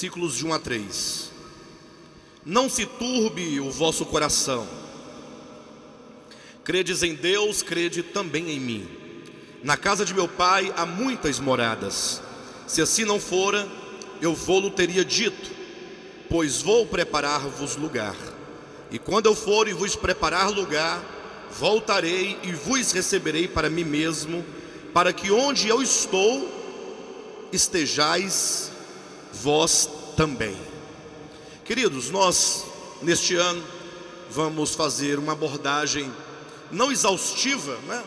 versículos de 1 a 3. Não se turbe o vosso coração. Credes em Deus, crede também em mim. Na casa de meu pai há muitas moradas. Se assim não fora, eu vou-lo teria dito, pois vou preparar-vos lugar. E quando eu for e vos preparar lugar, voltarei e vos receberei para mim mesmo, para que onde eu estou estejais vós também. Queridos, nós neste ano vamos fazer uma abordagem não exaustiva, né?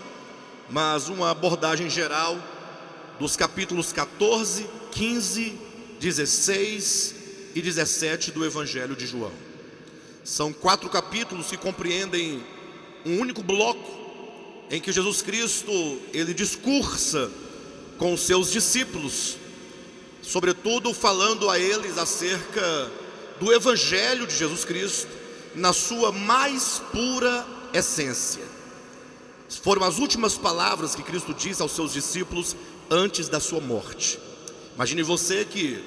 mas uma abordagem geral dos capítulos 14, 15, 16 e 17 do Evangelho de João. São quatro capítulos que compreendem um único bloco em que Jesus Cristo ele discursa com os seus discípulos sobretudo falando a eles acerca do Evangelho de Jesus Cristo na sua mais pura essência. Foram as últimas palavras que Cristo disse aos seus discípulos antes da sua morte. Imagine você que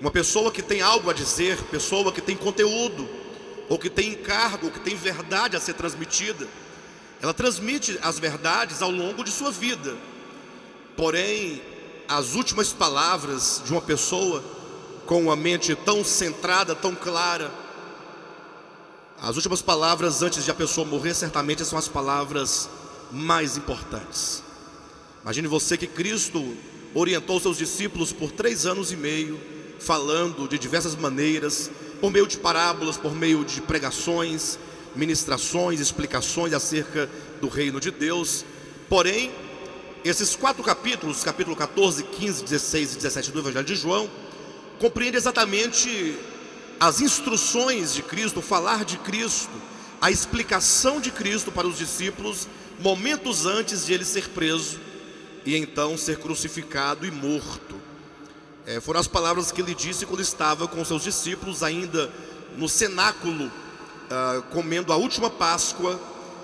uma pessoa que tem algo a dizer, pessoa que tem conteúdo, ou que tem encargo, ou que tem verdade a ser transmitida, ela transmite as verdades ao longo de sua vida. Porém, as últimas palavras de uma pessoa com uma mente tão centrada, tão clara. As últimas palavras antes de a pessoa morrer, certamente são as palavras mais importantes. Imagine você que Cristo orientou seus discípulos por três anos e meio, falando de diversas maneiras, por meio de parábolas, por meio de pregações, ministrações, explicações acerca do reino de Deus. Porém, esses quatro capítulos, capítulo 14, 15, 16 e 17 do Evangelho de João, compreendem exatamente as instruções de Cristo, o falar de Cristo, a explicação de Cristo para os discípulos momentos antes de ele ser preso e então ser crucificado e morto. É, foram as palavras que ele disse quando estava com seus discípulos, ainda no cenáculo, ah, comendo a última Páscoa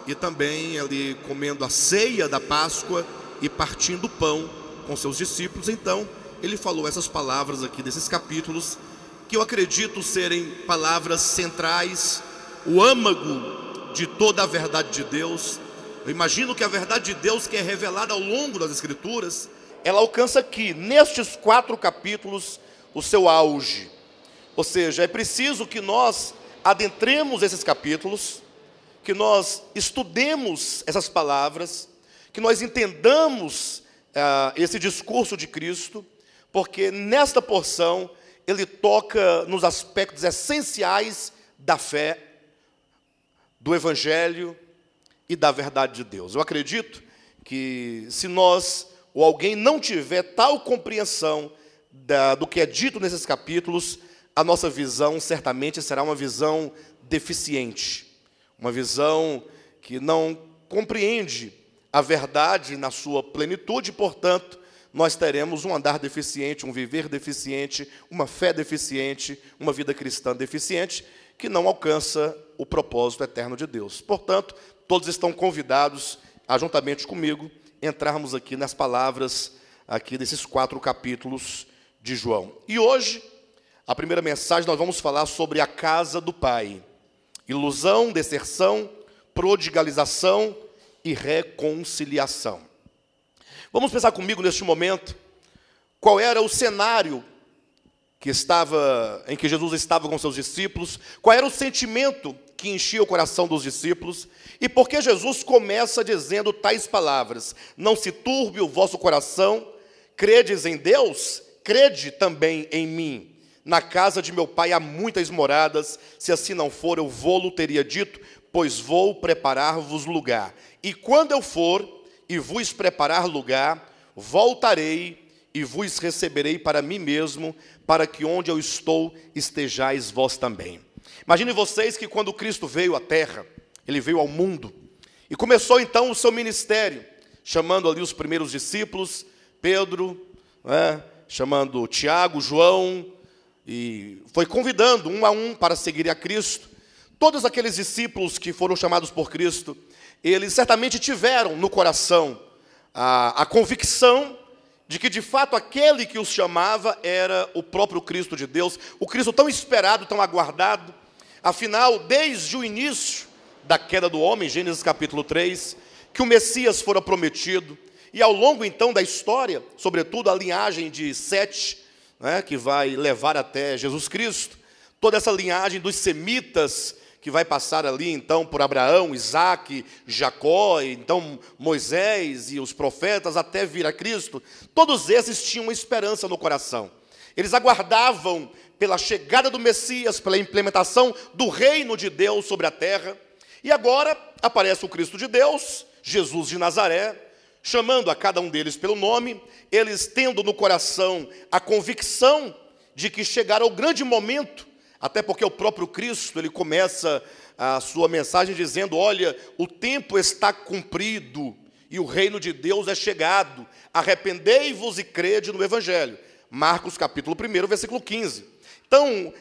e também ali comendo a ceia da Páscoa e partindo o pão com seus discípulos. Então, ele falou essas palavras aqui desses capítulos, que eu acredito serem palavras centrais, o âmago de toda a verdade de Deus. Eu imagino que a verdade de Deus que é revelada ao longo das Escrituras, ela alcança aqui, nestes quatro capítulos, o seu auge. Ou seja, é preciso que nós adentremos esses capítulos, que nós estudemos essas palavras, que nós entendamos ah, esse discurso de Cristo, porque nesta porção ele toca nos aspectos essenciais da fé, do Evangelho e da verdade de Deus. Eu acredito que se nós ou alguém não tiver tal compreensão da, do que é dito nesses capítulos, a nossa visão certamente será uma visão deficiente, uma visão que não compreende a verdade na sua plenitude, portanto, nós teremos um andar deficiente, um viver deficiente, uma fé deficiente, uma vida cristã deficiente, que não alcança o propósito eterno de Deus. Portanto, todos estão convidados a, juntamente comigo, entrarmos aqui nas palavras aqui desses quatro capítulos de João. E hoje, a primeira mensagem, nós vamos falar sobre a casa do Pai. Ilusão, deserção, prodigalização e reconciliação. Vamos pensar comigo neste momento qual era o cenário que estava em que Jesus estava com seus discípulos, qual era o sentimento que enchia o coração dos discípulos e por que Jesus começa dizendo tais palavras: Não se turbe o vosso coração, credes em Deus, crede também em mim. Na casa de meu pai há muitas moradas, se assim não for, eu vou-lo teria dito, pois vou preparar-vos lugar. E quando eu for e vos preparar lugar, voltarei e vos receberei para mim mesmo, para que onde eu estou estejais vós também. Imagine vocês que quando Cristo veio à terra, ele veio ao mundo e começou então o seu ministério, chamando ali os primeiros discípulos, Pedro, né, chamando Tiago, João, e foi convidando um a um para seguir a Cristo. Todos aqueles discípulos que foram chamados por Cristo, eles certamente tiveram no coração a, a convicção de que de fato aquele que os chamava era o próprio Cristo de Deus, o Cristo tão esperado, tão aguardado. Afinal, desde o início da queda do homem, Gênesis capítulo 3, que o Messias fora prometido, e ao longo então da história, sobretudo a linhagem de Sete, né, que vai levar até Jesus Cristo, toda essa linhagem dos semitas que vai passar ali então por Abraão, Isaac, Jacó, então Moisés e os profetas até vir a Cristo, todos esses tinham uma esperança no coração. Eles aguardavam pela chegada do Messias, pela implementação do reino de Deus sobre a terra. E agora aparece o Cristo de Deus, Jesus de Nazaré, chamando a cada um deles pelo nome, eles tendo no coração a convicção de que chegará o grande momento até porque o próprio Cristo, ele começa a sua mensagem dizendo: "Olha, o tempo está cumprido e o reino de Deus é chegado. Arrependei-vos e crede no evangelho." Marcos capítulo 1, versículo 15. Então,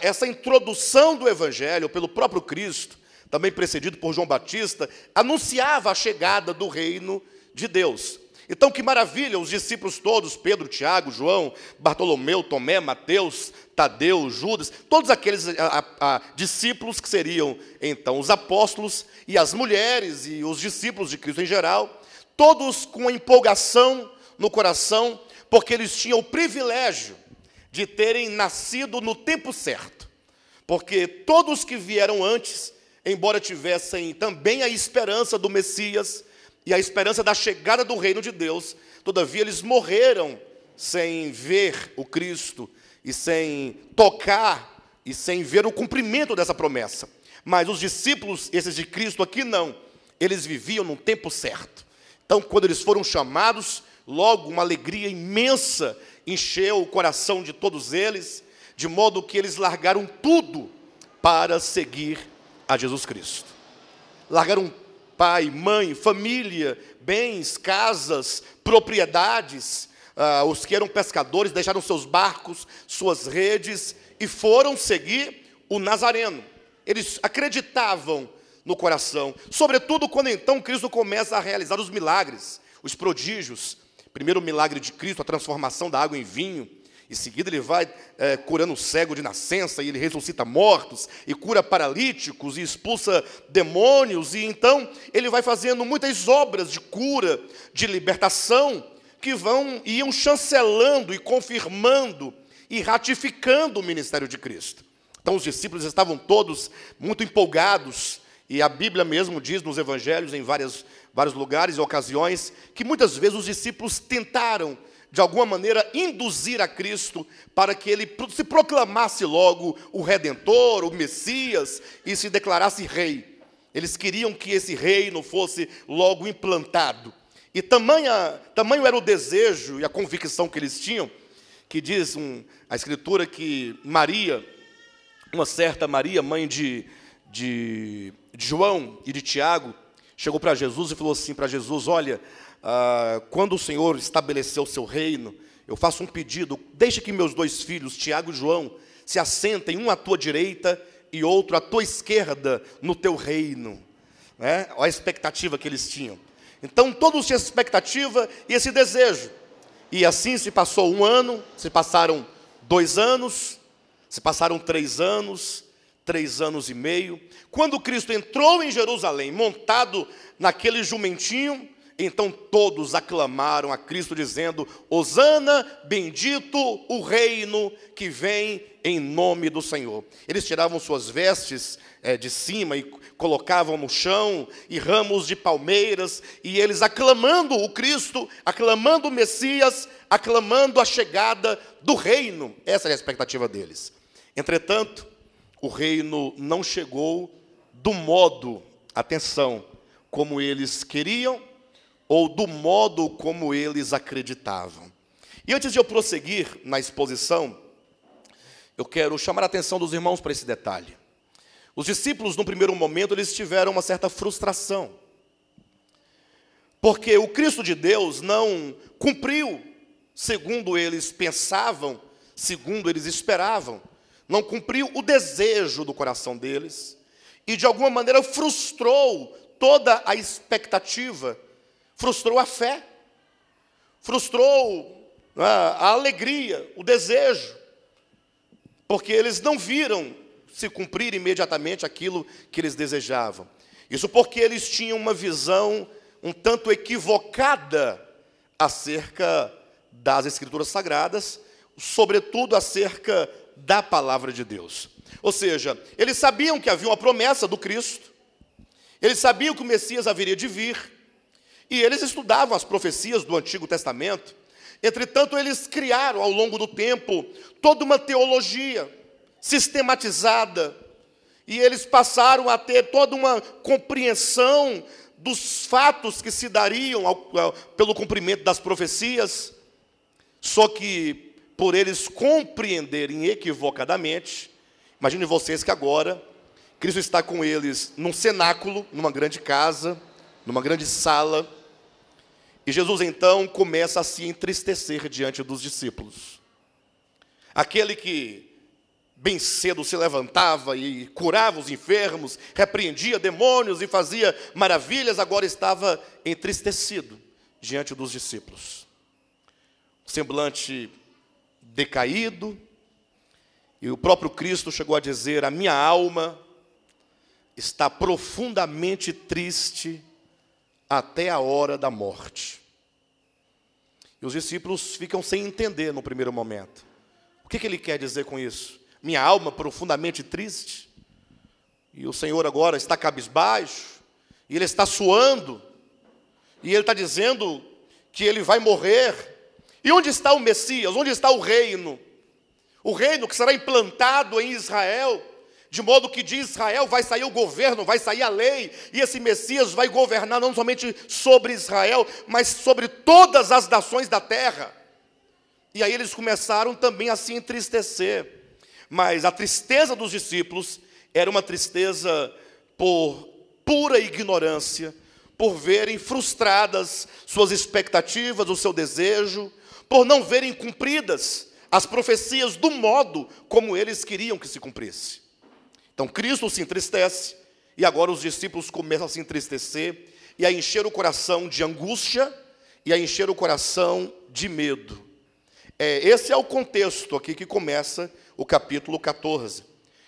essa introdução do evangelho pelo próprio Cristo, também precedido por João Batista, anunciava a chegada do reino de Deus. Então, que maravilha, os discípulos todos, Pedro, Tiago, João, Bartolomeu, Tomé, Mateus, Tadeu, Judas, todos aqueles a, a, discípulos que seriam então os apóstolos e as mulheres e os discípulos de Cristo em geral, todos com empolgação no coração, porque eles tinham o privilégio de terem nascido no tempo certo. Porque todos que vieram antes, embora tivessem também a esperança do Messias, e a esperança da chegada do reino de Deus, todavia eles morreram sem ver o Cristo e sem tocar e sem ver o cumprimento dessa promessa. Mas os discípulos, esses de Cristo aqui não, eles viviam no tempo certo. Então, quando eles foram chamados, logo uma alegria imensa encheu o coração de todos eles, de modo que eles largaram tudo para seguir a Jesus Cristo. Largaram pai, mãe, família, bens, casas, propriedades. Ah, os que eram pescadores deixaram seus barcos, suas redes e foram seguir o Nazareno. Eles acreditavam no coração, sobretudo quando então Cristo começa a realizar os milagres, os prodígios. Primeiro o milagre de Cristo, a transformação da água em vinho. Em seguida, ele vai é, curando o cego de nascença, e ele ressuscita mortos, e cura paralíticos, e expulsa demônios, e então ele vai fazendo muitas obras de cura, de libertação, que vão iam chancelando e confirmando e ratificando o ministério de Cristo. Então, os discípulos estavam todos muito empolgados, e a Bíblia mesmo diz nos evangelhos, em várias, vários lugares e ocasiões, que muitas vezes os discípulos tentaram de alguma maneira, induzir a Cristo para que ele se proclamasse logo o Redentor, o Messias e se declarasse rei. Eles queriam que esse reino fosse logo implantado. E tamanha, tamanho era o desejo e a convicção que eles tinham, que diz um, a Escritura que Maria, uma certa Maria, mãe de, de, de João e de Tiago, chegou para Jesus e falou assim para Jesus: Olha, ah, quando o Senhor estabeleceu o seu reino, eu faço um pedido: deixe que meus dois filhos, Tiago e João, se assentem, um à tua direita e outro à tua esquerda, no teu reino. Né? Olha a expectativa que eles tinham. Então, todos tinham essa expectativa e esse desejo. E assim se passou um ano, se passaram dois anos, se passaram três anos, três anos e meio. Quando Cristo entrou em Jerusalém, montado naquele jumentinho, então todos aclamaram a Cristo, dizendo: Hosana, bendito o reino que vem em nome do Senhor. Eles tiravam suas vestes é, de cima e colocavam no chão, e ramos de palmeiras, e eles aclamando o Cristo, aclamando o Messias, aclamando a chegada do reino. Essa era a expectativa deles. Entretanto, o reino não chegou do modo, atenção, como eles queriam ou do modo como eles acreditavam. E antes de eu prosseguir na exposição, eu quero chamar a atenção dos irmãos para esse detalhe. Os discípulos, no primeiro momento, eles tiveram uma certa frustração. Porque o Cristo de Deus não cumpriu segundo eles pensavam, segundo eles esperavam, não cumpriu o desejo do coração deles e de alguma maneira frustrou toda a expectativa frustrou a fé, frustrou né, a alegria, o desejo, porque eles não viram se cumprir imediatamente aquilo que eles desejavam. Isso porque eles tinham uma visão um tanto equivocada acerca das Escrituras Sagradas, sobretudo acerca da palavra de Deus. Ou seja, eles sabiam que havia uma promessa do Cristo, eles sabiam que o Messias haveria de vir, e eles estudavam as profecias do Antigo Testamento. Entretanto, eles criaram ao longo do tempo toda uma teologia sistematizada. E eles passaram a ter toda uma compreensão dos fatos que se dariam ao, ao, pelo cumprimento das profecias. Só que, por eles compreenderem equivocadamente, imagine vocês que agora Cristo está com eles num cenáculo, numa grande casa, numa grande sala e Jesus então começa a se entristecer diante dos discípulos. Aquele que bem cedo se levantava e curava os enfermos, repreendia demônios e fazia maravilhas, agora estava entristecido diante dos discípulos. Semblante decaído, e o próprio Cristo chegou a dizer: A minha alma está profundamente triste até a hora da morte. E os discípulos ficam sem entender no primeiro momento. O que, que ele quer dizer com isso? Minha alma profundamente triste, e o Senhor agora está cabisbaixo, e ele está suando, e ele está dizendo que ele vai morrer. E onde está o Messias? Onde está o reino? O reino que será implantado em Israel de modo que de Israel vai sair o governo, vai sair a lei, e esse Messias vai governar não somente sobre Israel, mas sobre todas as nações da terra. E aí eles começaram também a se entristecer. Mas a tristeza dos discípulos era uma tristeza por pura ignorância, por verem frustradas suas expectativas, o seu desejo, por não verem cumpridas as profecias do modo como eles queriam que se cumprisse. Então Cristo se entristece, e agora os discípulos começam a se entristecer e a encher o coração de angústia e a encher o coração de medo. É, esse é o contexto aqui que começa o capítulo 14.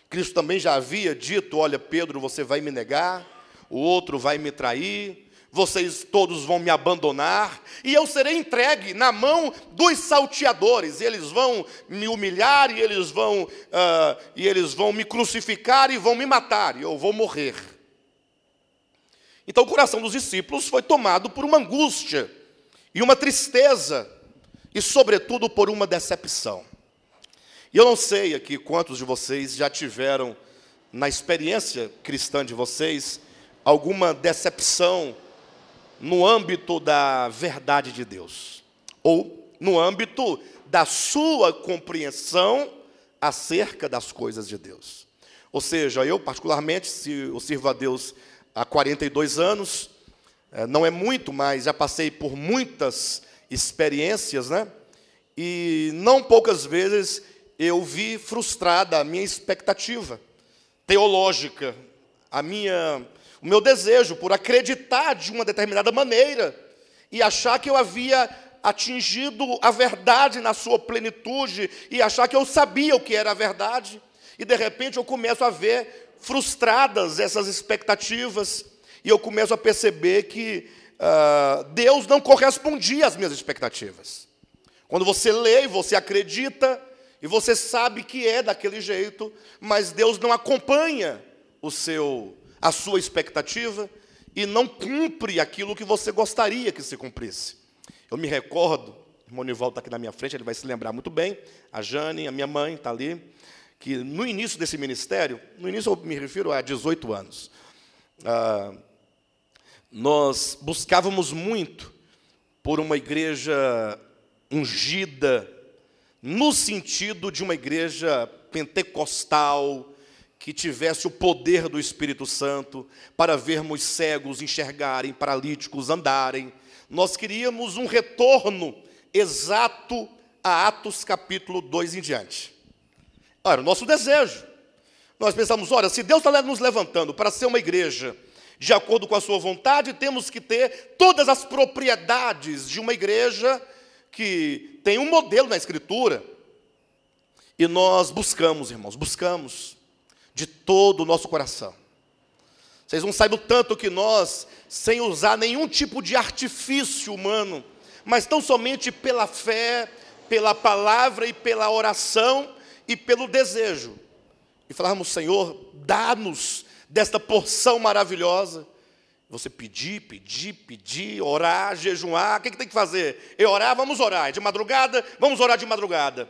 Cristo também já havia dito: Olha, Pedro, você vai me negar, o outro vai me trair, vocês todos vão me abandonar, e eu serei entregue na mão dos salteadores, e eles vão me humilhar, e eles vão, uh, e eles vão me crucificar e vão me matar, e eu vou morrer. Então o coração dos discípulos foi tomado por uma angústia e uma tristeza, e sobretudo por uma decepção. E eu não sei aqui quantos de vocês já tiveram, na experiência cristã de vocês, alguma decepção no âmbito da verdade de Deus, ou no âmbito da sua compreensão acerca das coisas de Deus. Ou seja, eu, particularmente, se eu sirvo a Deus há 42 anos, eh, não é muito, mas já passei por muitas experiências, né? E não poucas vezes eu vi frustrada a minha expectativa teológica, a minha o meu desejo, por acreditar de uma determinada maneira e achar que eu havia atingido a verdade na sua plenitude e achar que eu sabia o que era a verdade, e de repente eu começo a ver frustradas essas expectativas e eu começo a perceber que uh, Deus não correspondia às minhas expectativas. Quando você lê e você acredita, e você sabe que é daquele jeito, mas Deus não acompanha o seu a sua expectativa e não cumpre aquilo que você gostaria que se cumprisse. Eu me recordo, o irmão está aqui na minha frente, ele vai se lembrar muito bem, a Jane, a minha mãe está ali, que no início desse ministério, no início eu me refiro a 18 anos, ah, nós buscávamos muito por uma igreja ungida, no sentido de uma igreja pentecostal, que tivesse o poder do Espírito Santo para vermos cegos enxergarem, paralíticos andarem. Nós queríamos um retorno exato a Atos capítulo 2 em diante. Era o nosso desejo. Nós pensamos, olha, se Deus está nos levantando para ser uma igreja de acordo com a sua vontade, temos que ter todas as propriedades de uma igreja que tem um modelo na Escritura. E nós buscamos, irmãos, buscamos de todo o nosso coração. Vocês não sabem o tanto que nós, sem usar nenhum tipo de artifício humano, mas tão somente pela fé, pela palavra e pela oração e pelo desejo, e falarmos, Senhor, dá-nos desta porção maravilhosa. Você pedir, pedir, pedir, orar, jejuar, o que, é que tem que fazer? É orar, vamos orar. É de madrugada, vamos orar de madrugada.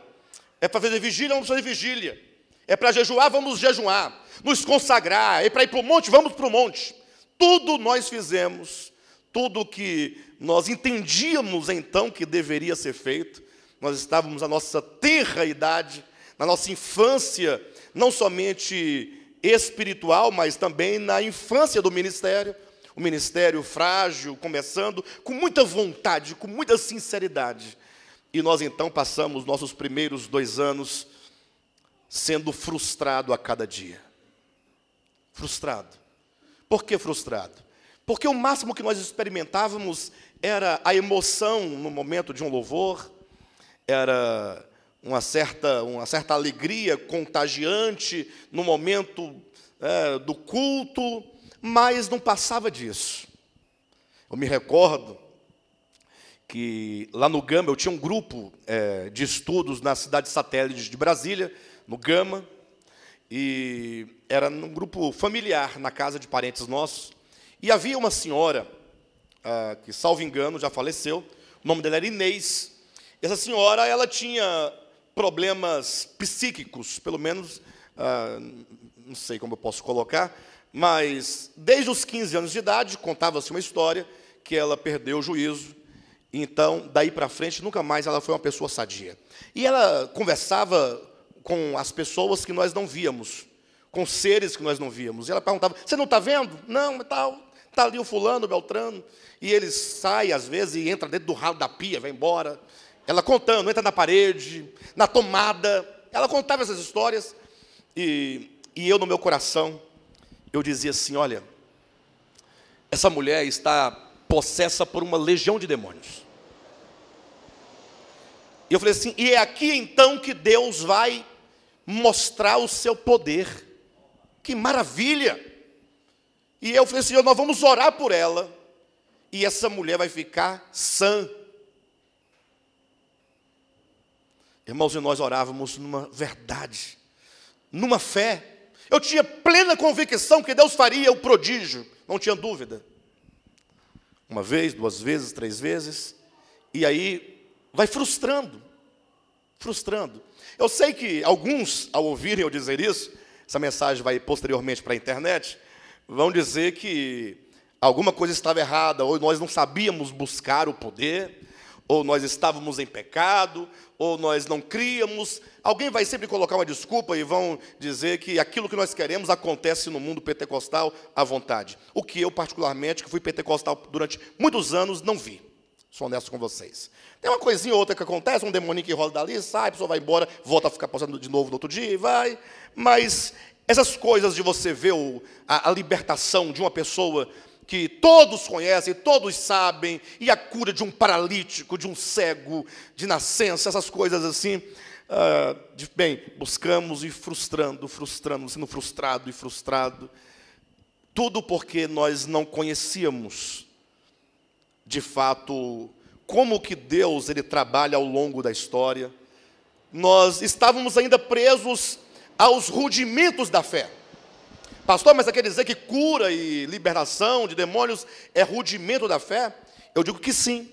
É para fazer vigília, vamos fazer vigília. É para jejuar, vamos jejuar. Nos consagrar, é para ir para o monte, vamos para o monte. Tudo nós fizemos, tudo que nós entendíamos então que deveria ser feito, nós estávamos na nossa terra idade, na nossa infância, não somente espiritual, mas também na infância do ministério, o ministério frágil, começando com muita vontade, com muita sinceridade. E nós então passamos nossos primeiros dois anos sendo frustrado a cada dia. Frustrado. Por que frustrado? Porque o máximo que nós experimentávamos era a emoção no momento de um louvor, era uma certa, uma certa alegria contagiante no momento é, do culto, mas não passava disso. Eu me recordo que lá no Gama eu tinha um grupo é, de estudos na cidade satélite de Brasília, no Gama, e era num grupo familiar, na casa de parentes nossos, e havia uma senhora, ah, que, salvo engano, já faleceu, o nome dela era Inês, essa senhora, ela tinha problemas psíquicos, pelo menos, ah, não sei como eu posso colocar, mas desde os 15 anos de idade, contava-se uma história que ela perdeu o juízo, então, daí para frente, nunca mais ela foi uma pessoa sadia. E ela conversava com as pessoas que nós não víamos, com seres que nós não víamos. E ela perguntava: Você não está vendo? Não, tal. Está tá ali o fulano, o Beltrano, e ele sai às vezes e entra dentro do ralo da pia, vai embora. Ela contando, entra na parede, na tomada. Ela contava essas histórias. E, e eu, no meu coração, eu dizia assim: olha, essa mulher está possessa por uma legião de demônios. E eu falei assim: e é aqui então que Deus vai mostrar o seu poder. Que maravilha! E eu falei, Senhor, nós vamos orar por ela. E essa mulher vai ficar sã. Irmãos, e nós orávamos numa verdade, numa fé. Eu tinha plena convicção que Deus faria o prodígio, não tinha dúvida. Uma vez, duas vezes, três vezes, e aí vai frustrando frustrando. Eu sei que alguns, ao ouvirem eu dizer isso, essa mensagem vai posteriormente para a internet, vão dizer que alguma coisa estava errada, ou nós não sabíamos buscar o poder, ou nós estávamos em pecado, ou nós não críamos. Alguém vai sempre colocar uma desculpa e vão dizer que aquilo que nós queremos acontece no mundo pentecostal à vontade. O que eu, particularmente, que fui pentecostal durante muitos anos, não vi. Sou honesto com vocês. Tem uma coisinha ou outra que acontece, um demônio que rola dali, sai, a pessoa vai embora, volta a ficar passando de novo no outro dia e vai. Mas essas coisas de você ver o, a, a libertação de uma pessoa que todos conhecem, todos sabem, e a cura de um paralítico, de um cego, de nascença, essas coisas assim. Uh, de, bem, buscamos e frustrando, frustrando, sendo frustrado e frustrado. Tudo porque nós não conhecíamos de fato, como que Deus ele trabalha ao longo da história. Nós estávamos ainda presos aos rudimentos da fé. Pastor, mas quer dizer que cura e libertação de demônios é rudimento da fé? Eu digo que sim.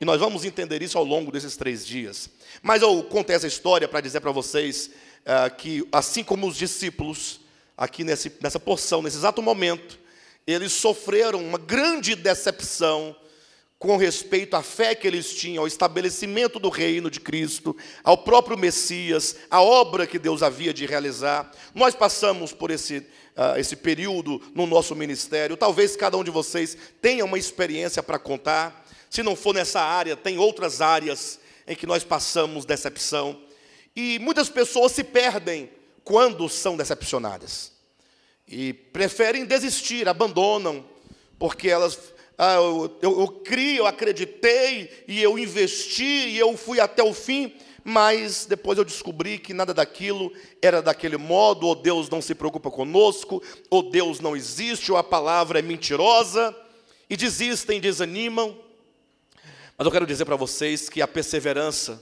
E nós vamos entender isso ao longo desses três dias. Mas eu contei essa história para dizer para vocês ah, que, assim como os discípulos, aqui nesse, nessa porção, nesse exato momento, eles sofreram uma grande decepção com respeito à fé que eles tinham, ao estabelecimento do reino de Cristo, ao próprio Messias, à obra que Deus havia de realizar. Nós passamos por esse, uh, esse período no nosso ministério. Talvez cada um de vocês tenha uma experiência para contar. Se não for nessa área, tem outras áreas em que nós passamos decepção. E muitas pessoas se perdem quando são decepcionadas. E preferem desistir, abandonam, porque elas ah, eu, eu, eu criei, eu acreditei, e eu investi, e eu fui até o fim, mas depois eu descobri que nada daquilo era daquele modo, ou Deus não se preocupa conosco, ou Deus não existe, ou a palavra é mentirosa, e desistem, desanimam. Mas eu quero dizer para vocês que a perseverança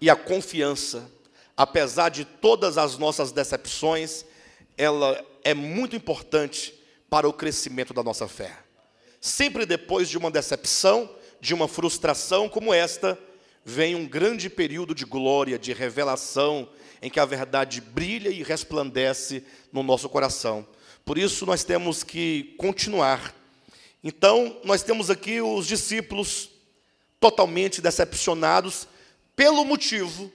e a confiança, apesar de todas as nossas decepções, ela é muito importante para o crescimento da nossa fé. Sempre depois de uma decepção, de uma frustração como esta, vem um grande período de glória, de revelação, em que a verdade brilha e resplandece no nosso coração. Por isso nós temos que continuar. Então, nós temos aqui os discípulos totalmente decepcionados pelo motivo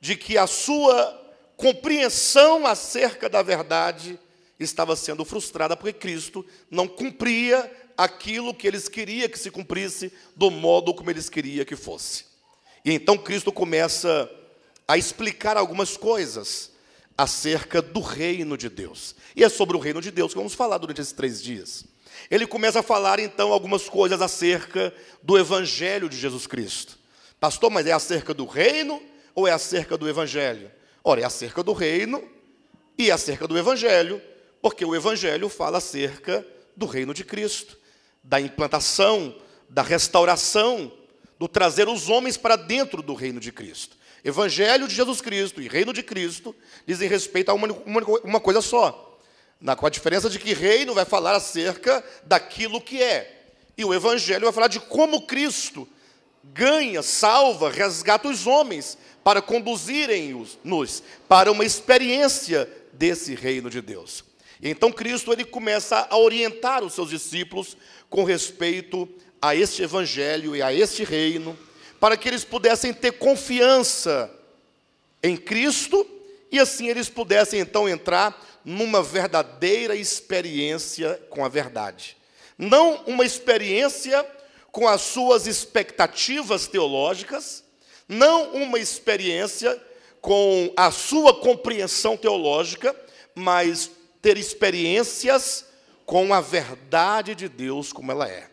de que a sua compreensão acerca da verdade estava sendo frustrada porque Cristo não cumpria aquilo que eles queriam que se cumprisse do modo como eles queriam que fosse. E então Cristo começa a explicar algumas coisas acerca do reino de Deus. E é sobre o reino de Deus que vamos falar durante esses três dias. Ele começa a falar então algumas coisas acerca do Evangelho de Jesus Cristo. Pastor, mas é acerca do reino ou é acerca do Evangelho? Ora, é acerca do reino e é acerca do Evangelho, porque o Evangelho fala acerca do reino de Cristo da implantação, da restauração, do trazer os homens para dentro do reino de Cristo. Evangelho de Jesus Cristo e reino de Cristo dizem respeito a uma, uma, uma coisa só, na, com a diferença de que reino vai falar acerca daquilo que é, e o Evangelho vai falar de como Cristo ganha, salva, resgata os homens para conduzirem-nos para uma experiência desse reino de Deus. E então Cristo ele começa a orientar os seus discípulos com respeito a este evangelho e a este reino, para que eles pudessem ter confiança em Cristo e assim eles pudessem então entrar numa verdadeira experiência com a verdade. Não uma experiência com as suas expectativas teológicas, não uma experiência com a sua compreensão teológica, mas ter experiências com a verdade de Deus como ela é.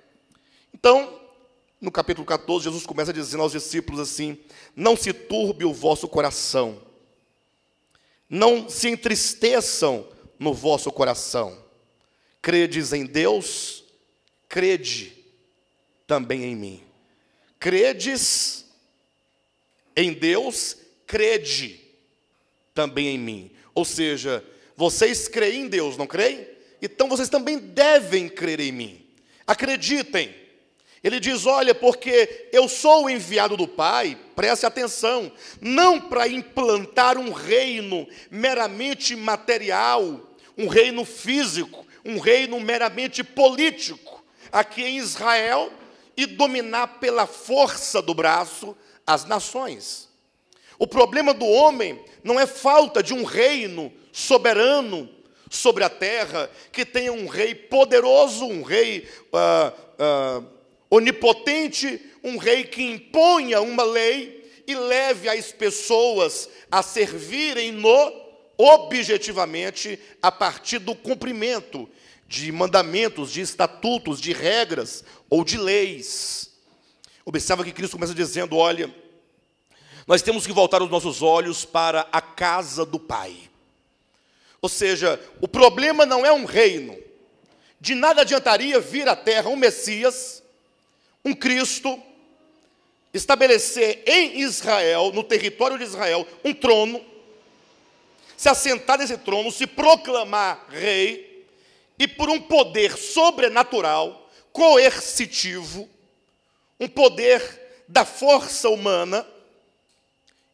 Então, no capítulo 14, Jesus começa dizendo aos discípulos assim: Não se turbe o vosso coração, não se entristeçam no vosso coração. Credes em Deus, crede também em mim. Credes em Deus, crede também em mim. Ou seja, vocês creem em Deus, não creem? então vocês também devem crer em mim. Acreditem. Ele diz: Olha, porque eu sou o enviado do Pai, preste atenção, não para implantar um reino meramente material, um reino físico, um reino meramente político aqui em Israel e dominar pela força do braço as nações. O problema do homem não é falta de um reino soberano sobre a terra, que tenha um rei poderoso, um rei ah, ah, onipotente, um rei que imponha uma lei e leve as pessoas a servirem no objetivamente a partir do cumprimento de mandamentos, de estatutos, de regras ou de leis. Observa que Cristo começa dizendo: olha, nós temos que voltar os nossos olhos para a casa do Pai. Ou seja, o problema não é um reino. De nada adiantaria vir à terra um Messias, um Cristo, estabelecer em Israel, no território de Israel, um trono, se assentar nesse trono, se proclamar rei, e por um poder sobrenatural, coercitivo, um poder da força humana,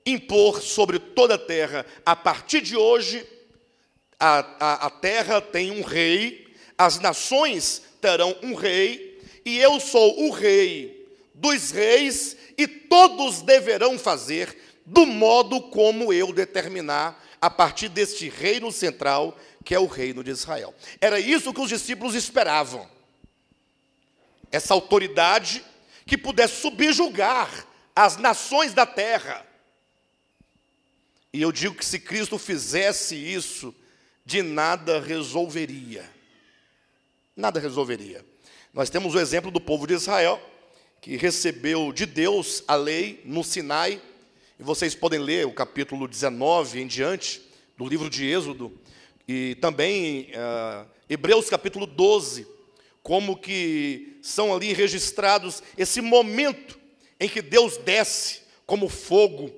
impor sobre toda a terra, a partir de hoje, a, a, a terra tem um rei, as nações terão um rei, e eu sou o rei dos reis, e todos deverão fazer do modo como eu determinar, a partir deste reino central, que é o reino de Israel. Era isso que os discípulos esperavam. Essa autoridade que pudesse subjugar as nações da terra. E eu digo que se Cristo fizesse isso de nada resolveria. Nada resolveria. Nós temos o exemplo do povo de Israel, que recebeu de Deus a lei no Sinai, e vocês podem ler o capítulo 19 em diante, do livro de Êxodo, e também uh, Hebreus capítulo 12, como que são ali registrados esse momento em que Deus desce como fogo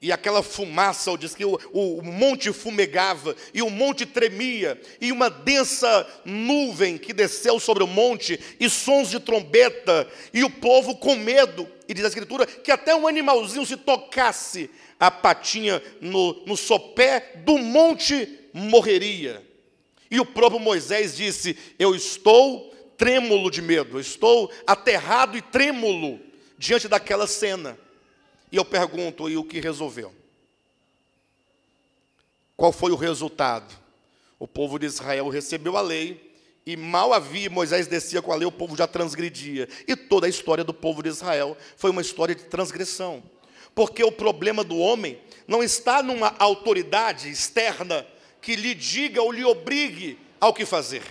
e aquela fumaça, ou diz que o, o, monte fumegava, e o monte tremia, e uma densa nuvem que desceu sobre o monte, e sons de trombeta, e o povo com medo, e diz a Escritura que até um animalzinho se tocasse a patinha no, no sopé do monte, morreria. E o próprio Moisés disse: Eu estou trêmulo de medo, estou aterrado e trêmulo diante daquela cena. E eu pergunto, e o que resolveu? Qual foi o resultado? O povo de Israel recebeu a lei, e mal havia Moisés descia com a lei, o povo já transgredia. E toda a história do povo de Israel foi uma história de transgressão. Porque o problema do homem não está numa autoridade externa que lhe diga ou lhe obrigue ao que fazer.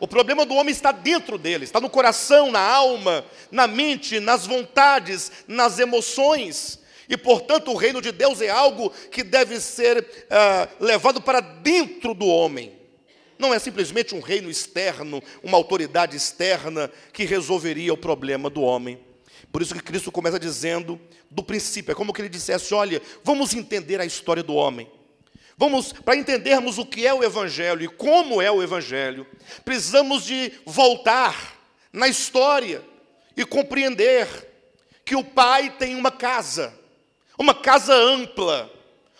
O problema do homem está dentro dele, está no coração, na alma, na mente, nas vontades, nas emoções. E, portanto, o reino de Deus é algo que deve ser ah, levado para dentro do homem. Não é simplesmente um reino externo, uma autoridade externa que resolveria o problema do homem. Por isso que Cristo começa dizendo do princípio, é como que ele dissesse: olha, vamos entender a história do homem. Vamos, para entendermos o que é o Evangelho e como é o Evangelho, precisamos de voltar na história e compreender que o pai tem uma casa, uma casa ampla,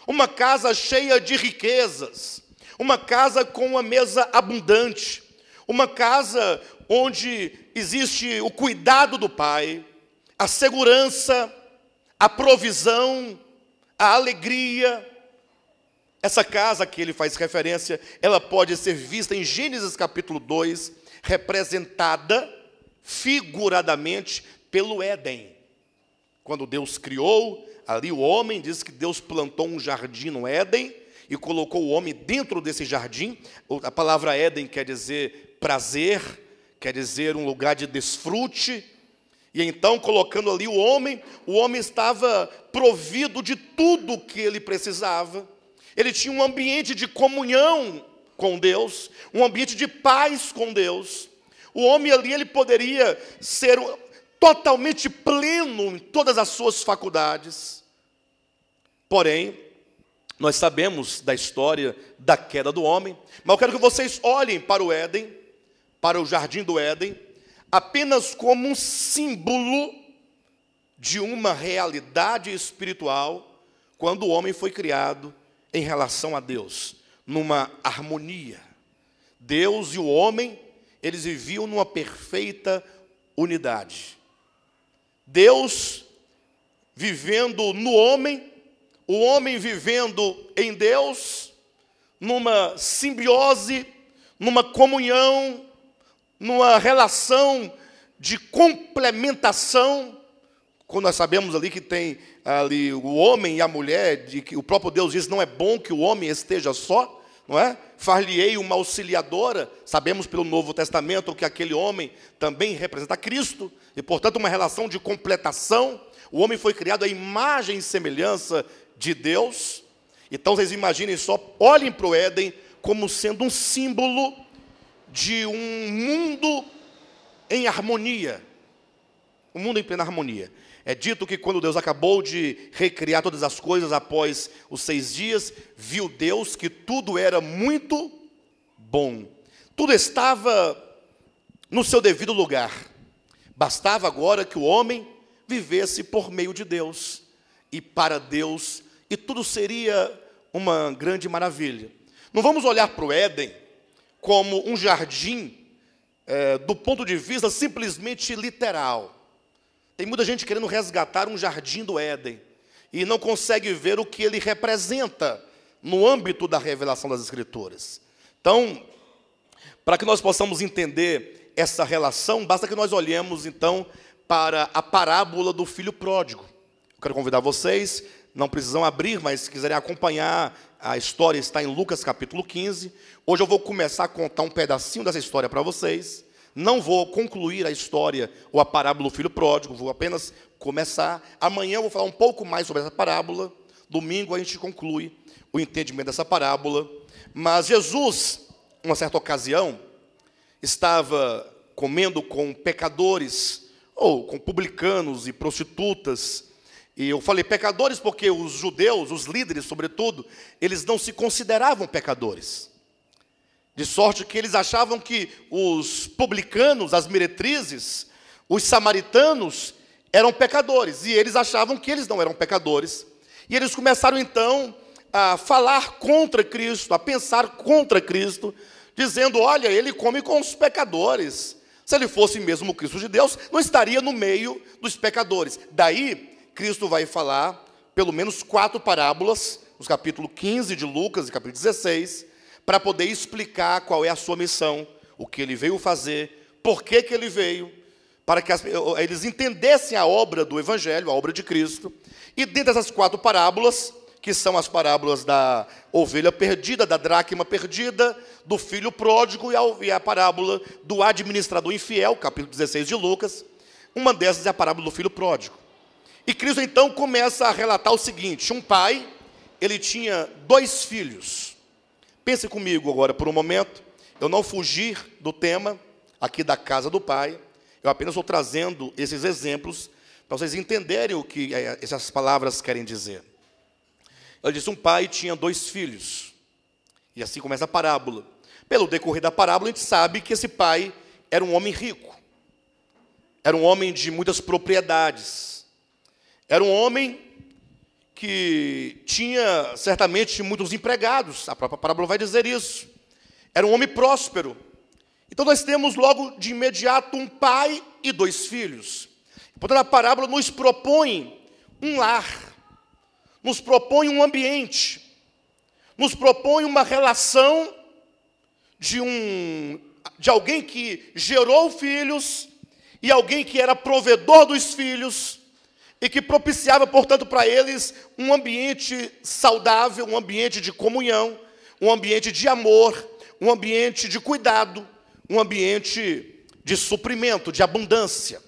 uma casa cheia de riquezas, uma casa com uma mesa abundante, uma casa onde existe o cuidado do pai, a segurança, a provisão, a alegria, essa casa que ele faz referência, ela pode ser vista em Gênesis capítulo 2, representada figuradamente pelo Éden. Quando Deus criou ali o homem, diz que Deus plantou um jardim no Éden e colocou o homem dentro desse jardim. A palavra Éden quer dizer prazer, quer dizer um lugar de desfrute. E então, colocando ali o homem, o homem estava provido de tudo o que ele precisava ele tinha um ambiente de comunhão com Deus, um ambiente de paz com Deus. O homem ali ele poderia ser totalmente pleno em todas as suas faculdades. Porém, nós sabemos da história da queda do homem, mas eu quero que vocês olhem para o Éden, para o jardim do Éden, apenas como um símbolo de uma realidade espiritual quando o homem foi criado em relação a Deus, numa harmonia. Deus e o homem, eles viviam numa perfeita unidade. Deus vivendo no homem, o homem vivendo em Deus, numa simbiose, numa comunhão, numa relação de complementação quando nós sabemos ali que tem ali o homem e a mulher, de que o próprio Deus diz não é bom que o homem esteja só, não é? Far-lhe-ei uma auxiliadora. Sabemos pelo Novo Testamento que aquele homem também representa Cristo e, portanto, uma relação de completação. O homem foi criado à imagem e semelhança de Deus. Então vocês imaginem só, olhem para o Éden como sendo um símbolo de um mundo em harmonia. Um mundo em plena harmonia. É dito que quando Deus acabou de recriar todas as coisas após os seis dias, viu Deus que tudo era muito bom. Tudo estava no seu devido lugar. Bastava agora que o homem vivesse por meio de Deus e para Deus, e tudo seria uma grande maravilha. Não vamos olhar para o Éden como um jardim é, do ponto de vista simplesmente literal. Tem muita gente querendo resgatar um jardim do Éden e não consegue ver o que ele representa no âmbito da revelação das Escrituras. Então, para que nós possamos entender essa relação, basta que nós olhemos então para a parábola do filho pródigo. Eu quero convidar vocês, não precisam abrir, mas se quiserem acompanhar, a história está em Lucas capítulo 15. Hoje eu vou começar a contar um pedacinho dessa história para vocês. Não vou concluir a história ou a parábola do filho pródigo, vou apenas começar. Amanhã eu vou falar um pouco mais sobre essa parábola. Domingo a gente conclui o entendimento dessa parábola. Mas Jesus, uma certa ocasião, estava comendo com pecadores ou com publicanos e prostitutas. E eu falei pecadores porque os judeus, os líderes, sobretudo, eles não se consideravam pecadores. De sorte que eles achavam que os publicanos, as meretrizes, os samaritanos eram pecadores, e eles achavam que eles não eram pecadores. E eles começaram então a falar contra Cristo, a pensar contra Cristo, dizendo: olha, ele come com os pecadores. Se ele fosse mesmo o Cristo de Deus, não estaria no meio dos pecadores. Daí, Cristo vai falar pelo menos quatro parábolas, nos capítulo 15 de Lucas e capítulo 16, para poder explicar qual é a sua missão, o que ele veio fazer, por que, que ele veio, para que as, eles entendessem a obra do Evangelho, a obra de Cristo. E dentro dessas quatro parábolas, que são as parábolas da ovelha perdida, da dracma perdida, do filho pródigo e a, e a parábola do administrador infiel, capítulo 16 de Lucas, uma dessas é a parábola do filho pródigo. E Cristo então começa a relatar o seguinte: um pai, ele tinha dois filhos. Pense comigo agora por um momento. Eu não fugir do tema aqui da casa do Pai. Eu apenas estou trazendo esses exemplos para vocês entenderem o que eh, essas palavras querem dizer. Ela disse: um pai tinha dois filhos. E assim começa a parábola. Pelo decorrer da parábola, a gente sabe que esse pai era um homem rico, era um homem de muitas propriedades, era um homem que tinha certamente muitos empregados, a própria parábola vai dizer isso. Era um homem próspero. Então nós temos logo de imediato um pai e dois filhos. Portanto, a parábola nos propõe um lar, nos propõe um ambiente, nos propõe uma relação de um de alguém que gerou filhos e alguém que era provedor dos filhos e que propiciava, portanto, para eles um ambiente saudável, um ambiente de comunhão, um ambiente de amor, um ambiente de cuidado, um ambiente de suprimento, de abundância.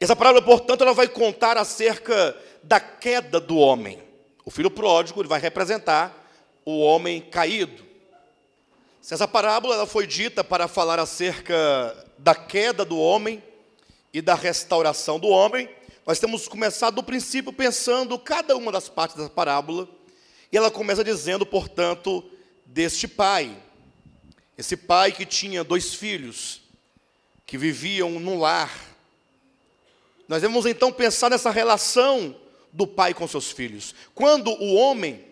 Essa parábola, portanto, ela vai contar acerca da queda do homem. O filho pródigo ele vai representar o homem caído. Se essa parábola ela foi dita para falar acerca da queda do homem e da restauração do homem, nós temos começado do princípio pensando cada uma das partes da parábola, e ela começa dizendo, portanto, deste pai. Esse pai que tinha dois filhos, que viviam num lar. Nós devemos então pensar nessa relação do pai com seus filhos. Quando o homem,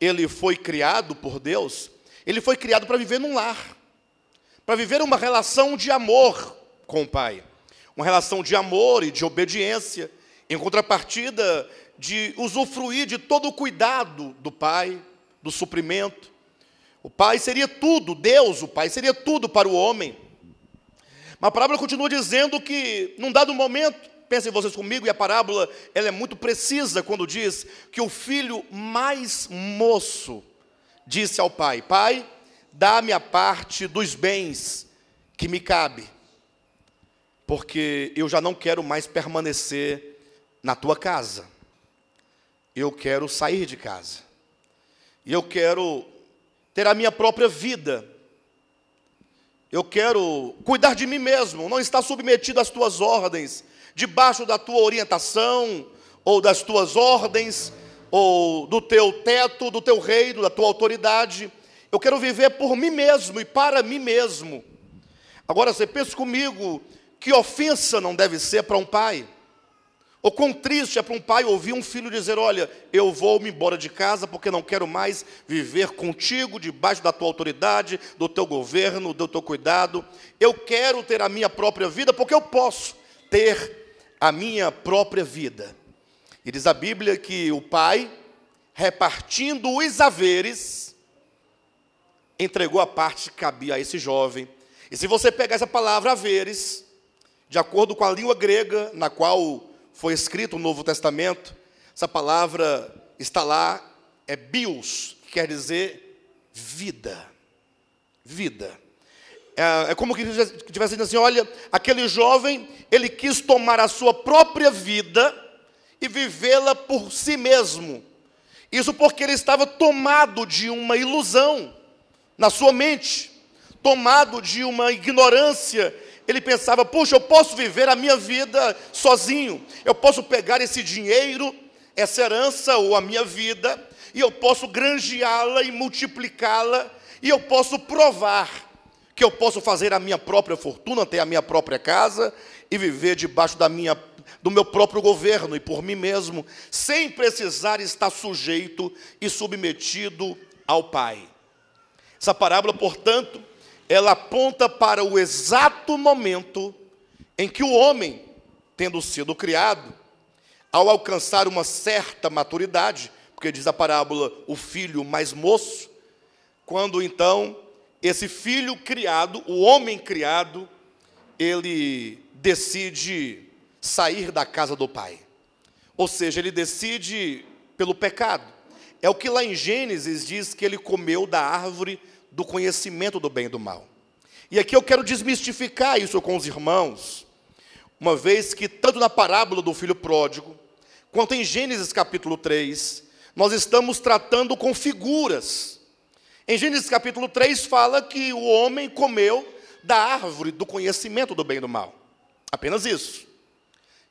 ele foi criado por Deus, ele foi criado para viver num lar, para viver uma relação de amor com o pai, uma relação de amor e de obediência, em contrapartida de usufruir de todo o cuidado do Pai, do suprimento. O Pai seria tudo, Deus, o Pai seria tudo para o homem. Mas a parábola continua dizendo que, num dado momento, pensem vocês comigo, e a parábola ela é muito precisa quando diz que o filho mais moço disse ao pai: Pai, dá-me a parte dos bens que me cabe, porque eu já não quero mais permanecer na tua casa. Eu quero sair de casa. E eu quero ter a minha própria vida. Eu quero cuidar de mim mesmo, não estar submetido às tuas ordens, debaixo da tua orientação, ou das tuas ordens, ou do teu teto, do teu reino, da tua autoridade. Eu quero viver por mim mesmo e para mim mesmo. Agora você pensa comigo, que ofensa não deve ser para um pai? O quão triste é para um pai ouvir um filho dizer: Olha, eu vou me embora de casa porque não quero mais viver contigo, debaixo da tua autoridade, do teu governo, do teu cuidado. Eu quero ter a minha própria vida porque eu posso ter a minha própria vida. E diz a Bíblia que o pai, repartindo os haveres, entregou a parte que cabia a esse jovem. E se você pegar essa palavra haveres, de acordo com a língua grega na qual foi escrito o Novo Testamento, essa palavra está lá, é bios, que quer dizer vida. Vida. É, é como que tivesse dizendo assim: olha, aquele jovem, ele quis tomar a sua própria vida e vivê-la por si mesmo. Isso porque ele estava tomado de uma ilusão na sua mente, tomado de uma ignorância ele pensava: puxa, eu posso viver a minha vida sozinho, eu posso pegar esse dinheiro, essa herança ou a minha vida, e eu posso granjeá-la e multiplicá-la, e eu posso provar que eu posso fazer a minha própria fortuna, ter a minha própria casa e viver debaixo da minha do meu próprio governo e por mim mesmo, sem precisar estar sujeito e submetido ao Pai. Essa parábola, portanto, ela aponta para o exato momento em que o homem, tendo sido criado, ao alcançar uma certa maturidade, porque diz a parábola o filho mais moço, quando então esse filho criado, o homem criado, ele decide sair da casa do pai. Ou seja, ele decide pelo pecado. É o que lá em Gênesis diz que ele comeu da árvore do conhecimento do bem e do mal. E aqui eu quero desmistificar isso com os irmãos, uma vez que tanto na parábola do filho pródigo, quanto em Gênesis capítulo 3, nós estamos tratando com figuras. Em Gênesis capítulo 3 fala que o homem comeu da árvore do conhecimento do bem e do mal. Apenas isso.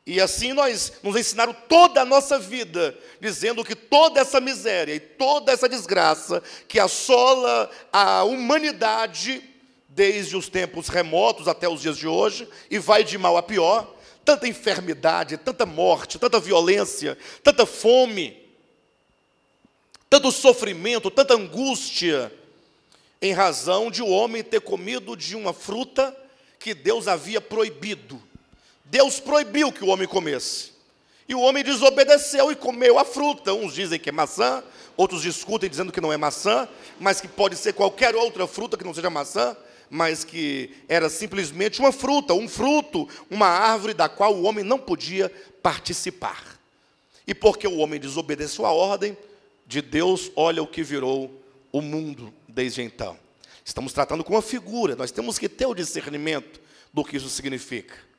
E assim nós nos ensinaram toda a nossa vida, dizendo que toda essa miséria e toda essa desgraça que assola a humanidade desde os tempos remotos até os dias de hoje e vai de mal a pior, tanta enfermidade, tanta morte, tanta violência, tanta fome, tanto sofrimento, tanta angústia, em razão de o homem ter comido de uma fruta que Deus havia proibido Deus proibiu que o homem comesse. E o homem desobedeceu e comeu a fruta. Uns dizem que é maçã, outros discutem dizendo que não é maçã, mas que pode ser qualquer outra fruta que não seja maçã, mas que era simplesmente uma fruta, um fruto, uma árvore da qual o homem não podia participar. E porque o homem desobedeceu a ordem de Deus, olha o que virou o mundo desde então. Estamos tratando com uma figura, nós temos que ter o discernimento do que isso significa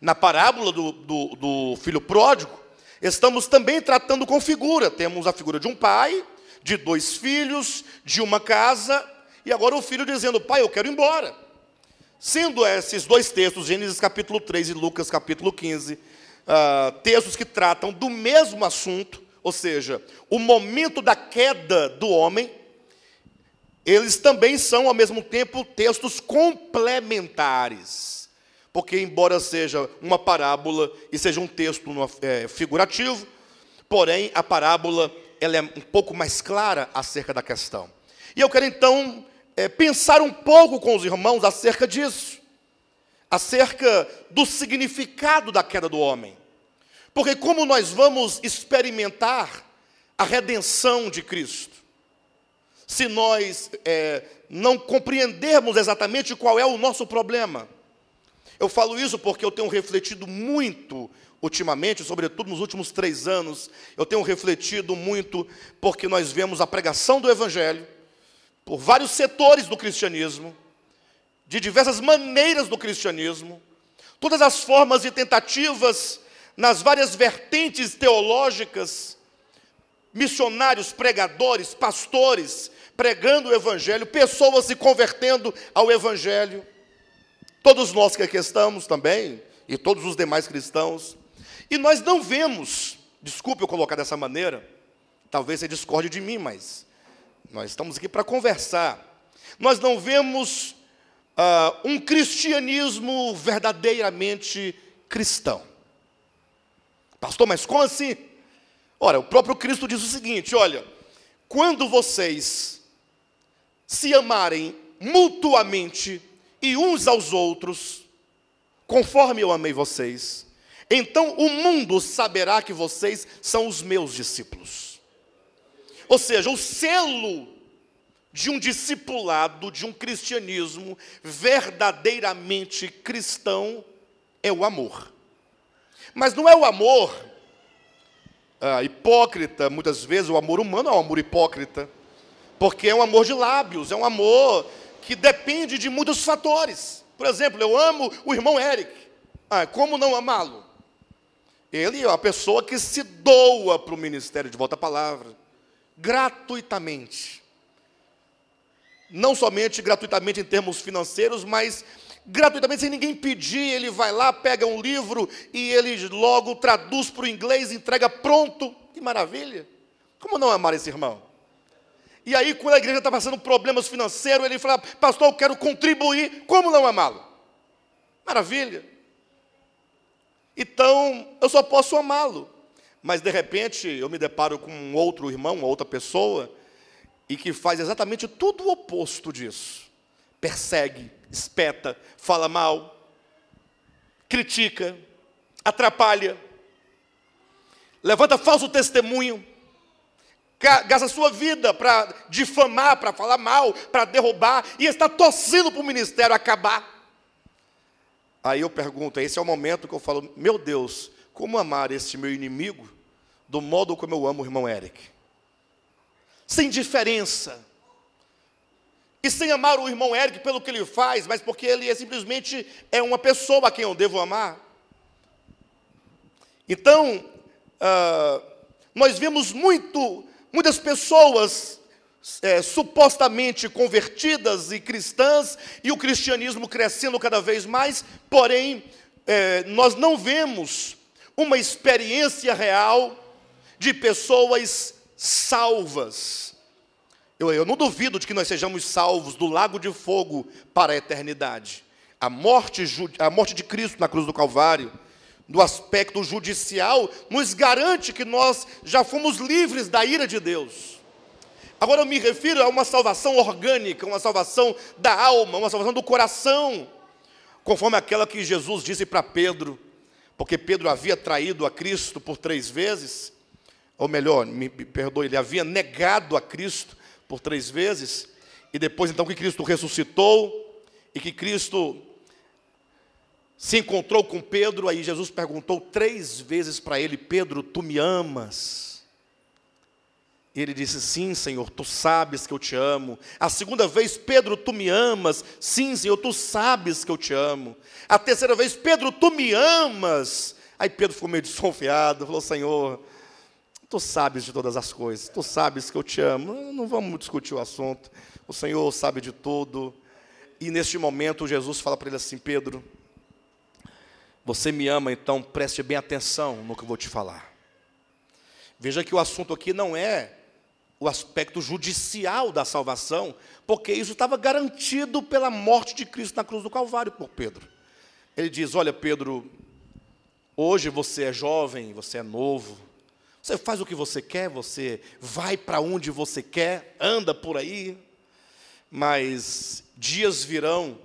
na parábola do, do, do filho pródigo, estamos também tratando com figura. Temos a figura de um pai, de dois filhos, de uma casa, e agora o filho dizendo: Pai, eu quero ir embora. Sendo esses dois textos, Gênesis capítulo 3 e Lucas capítulo 15, uh, ah, textos que tratam do mesmo assunto, ou seja, o momento da queda do homem, eles também são, ao mesmo tempo, textos complementares porque, embora seja uma parábola e seja um texto é, figurativo, porém a parábola ela é um pouco mais clara acerca da questão. E eu quero então é, pensar um pouco com os irmãos acerca disso, acerca do significado da queda do homem. Porque, como nós vamos experimentar a redenção de Cristo, se nós é, não compreendermos exatamente qual é o nosso problema? Eu falo isso porque eu tenho refletido muito ultimamente, sobretudo nos últimos três anos, eu tenho refletido muito porque nós vemos a pregação do Evangelho por vários setores do cristianismo, de diversas maneiras do cristianismo, todas as formas e tentativas nas várias vertentes teológicas, missionários, pregadores, pastores pregando o Evangelho, pessoas se convertendo ao Evangelho. Todos nós que aqui estamos também, e todos os demais cristãos. E nós não vemos, desculpe eu colocar dessa maneira, talvez você discorde de mim, mas nós estamos aqui para conversar. Nós não vemos uh, um cristianismo verdadeiramente cristão. Pastor, mas como assim? Ora, o próprio Cristo diz o seguinte: olha, quando vocês se amarem mutuamente, e uns aos outros, conforme eu amei vocês, então o mundo saberá que vocês são os meus discípulos. Ou seja, o selo de um discipulado, de um cristianismo verdadeiramente cristão, é o amor. Mas não é o amor ah, hipócrita, muitas vezes, o amor humano é um amor hipócrita, porque é um amor de lábios, é um amor que depende de muitos fatores. Por exemplo, eu amo o irmão Eric. Ah, como não amá-lo? Ele é uma pessoa que se doa para o ministério de volta à palavra, gratuitamente. Não somente gratuitamente em termos financeiros, mas gratuitamente, sem ninguém pedir. Ele vai lá, pega um livro e ele logo traduz para o inglês, entrega pronto. Que maravilha! Como não amar esse irmão? E aí, quando a igreja está passando problemas financeiros, ele fala: Pastor, eu quero contribuir. Como não amá-lo? Maravilha. Então, eu só posso amá-lo. Mas, de repente, eu me deparo com um outro irmão, outra pessoa, e que faz exatamente tudo o oposto disso: persegue, espeta, fala mal, critica, atrapalha, levanta falso testemunho gasta sua vida para difamar, para falar mal, para derrubar, e está torcendo para o ministério acabar. Aí eu pergunto, esse é o momento que eu falo, meu Deus, como amar este meu inimigo do modo como eu amo o irmão Eric? Sem diferença. E sem amar o irmão Eric pelo que ele faz, mas porque ele é simplesmente é uma pessoa a quem eu devo amar. Então, uh, nós vemos muito Muitas pessoas é, supostamente convertidas e cristãs, e o cristianismo crescendo cada vez mais, porém, é, nós não vemos uma experiência real de pessoas salvas. Eu, eu não duvido de que nós sejamos salvos do lago de fogo para a eternidade. A morte, a morte de Cristo na cruz do Calvário do aspecto judicial, nos garante que nós já fomos livres da ira de Deus. Agora eu me refiro a uma salvação orgânica, uma salvação da alma, uma salvação do coração, conforme aquela que Jesus disse para Pedro, porque Pedro havia traído a Cristo por três vezes, ou melhor, me perdoe, ele havia negado a Cristo por três vezes, e depois então que Cristo ressuscitou e que Cristo se encontrou com Pedro, aí Jesus perguntou três vezes para ele: Pedro, tu me amas? Ele disse: Sim, Senhor, tu sabes que eu te amo. A segunda vez, Pedro, tu me amas? Sim, Senhor, tu sabes que eu te amo. A terceira vez, Pedro, tu me amas? Aí Pedro ficou meio desconfiado, falou: Senhor, tu sabes de todas as coisas, tu sabes que eu te amo. Não vamos discutir o assunto, o Senhor sabe de tudo. E neste momento, Jesus fala para ele assim: Pedro, você me ama, então preste bem atenção no que eu vou te falar. Veja que o assunto aqui não é o aspecto judicial da salvação, porque isso estava garantido pela morte de Cristo na cruz do Calvário por Pedro. Ele diz: Olha, Pedro, hoje você é jovem, você é novo, você faz o que você quer, você vai para onde você quer, anda por aí, mas dias virão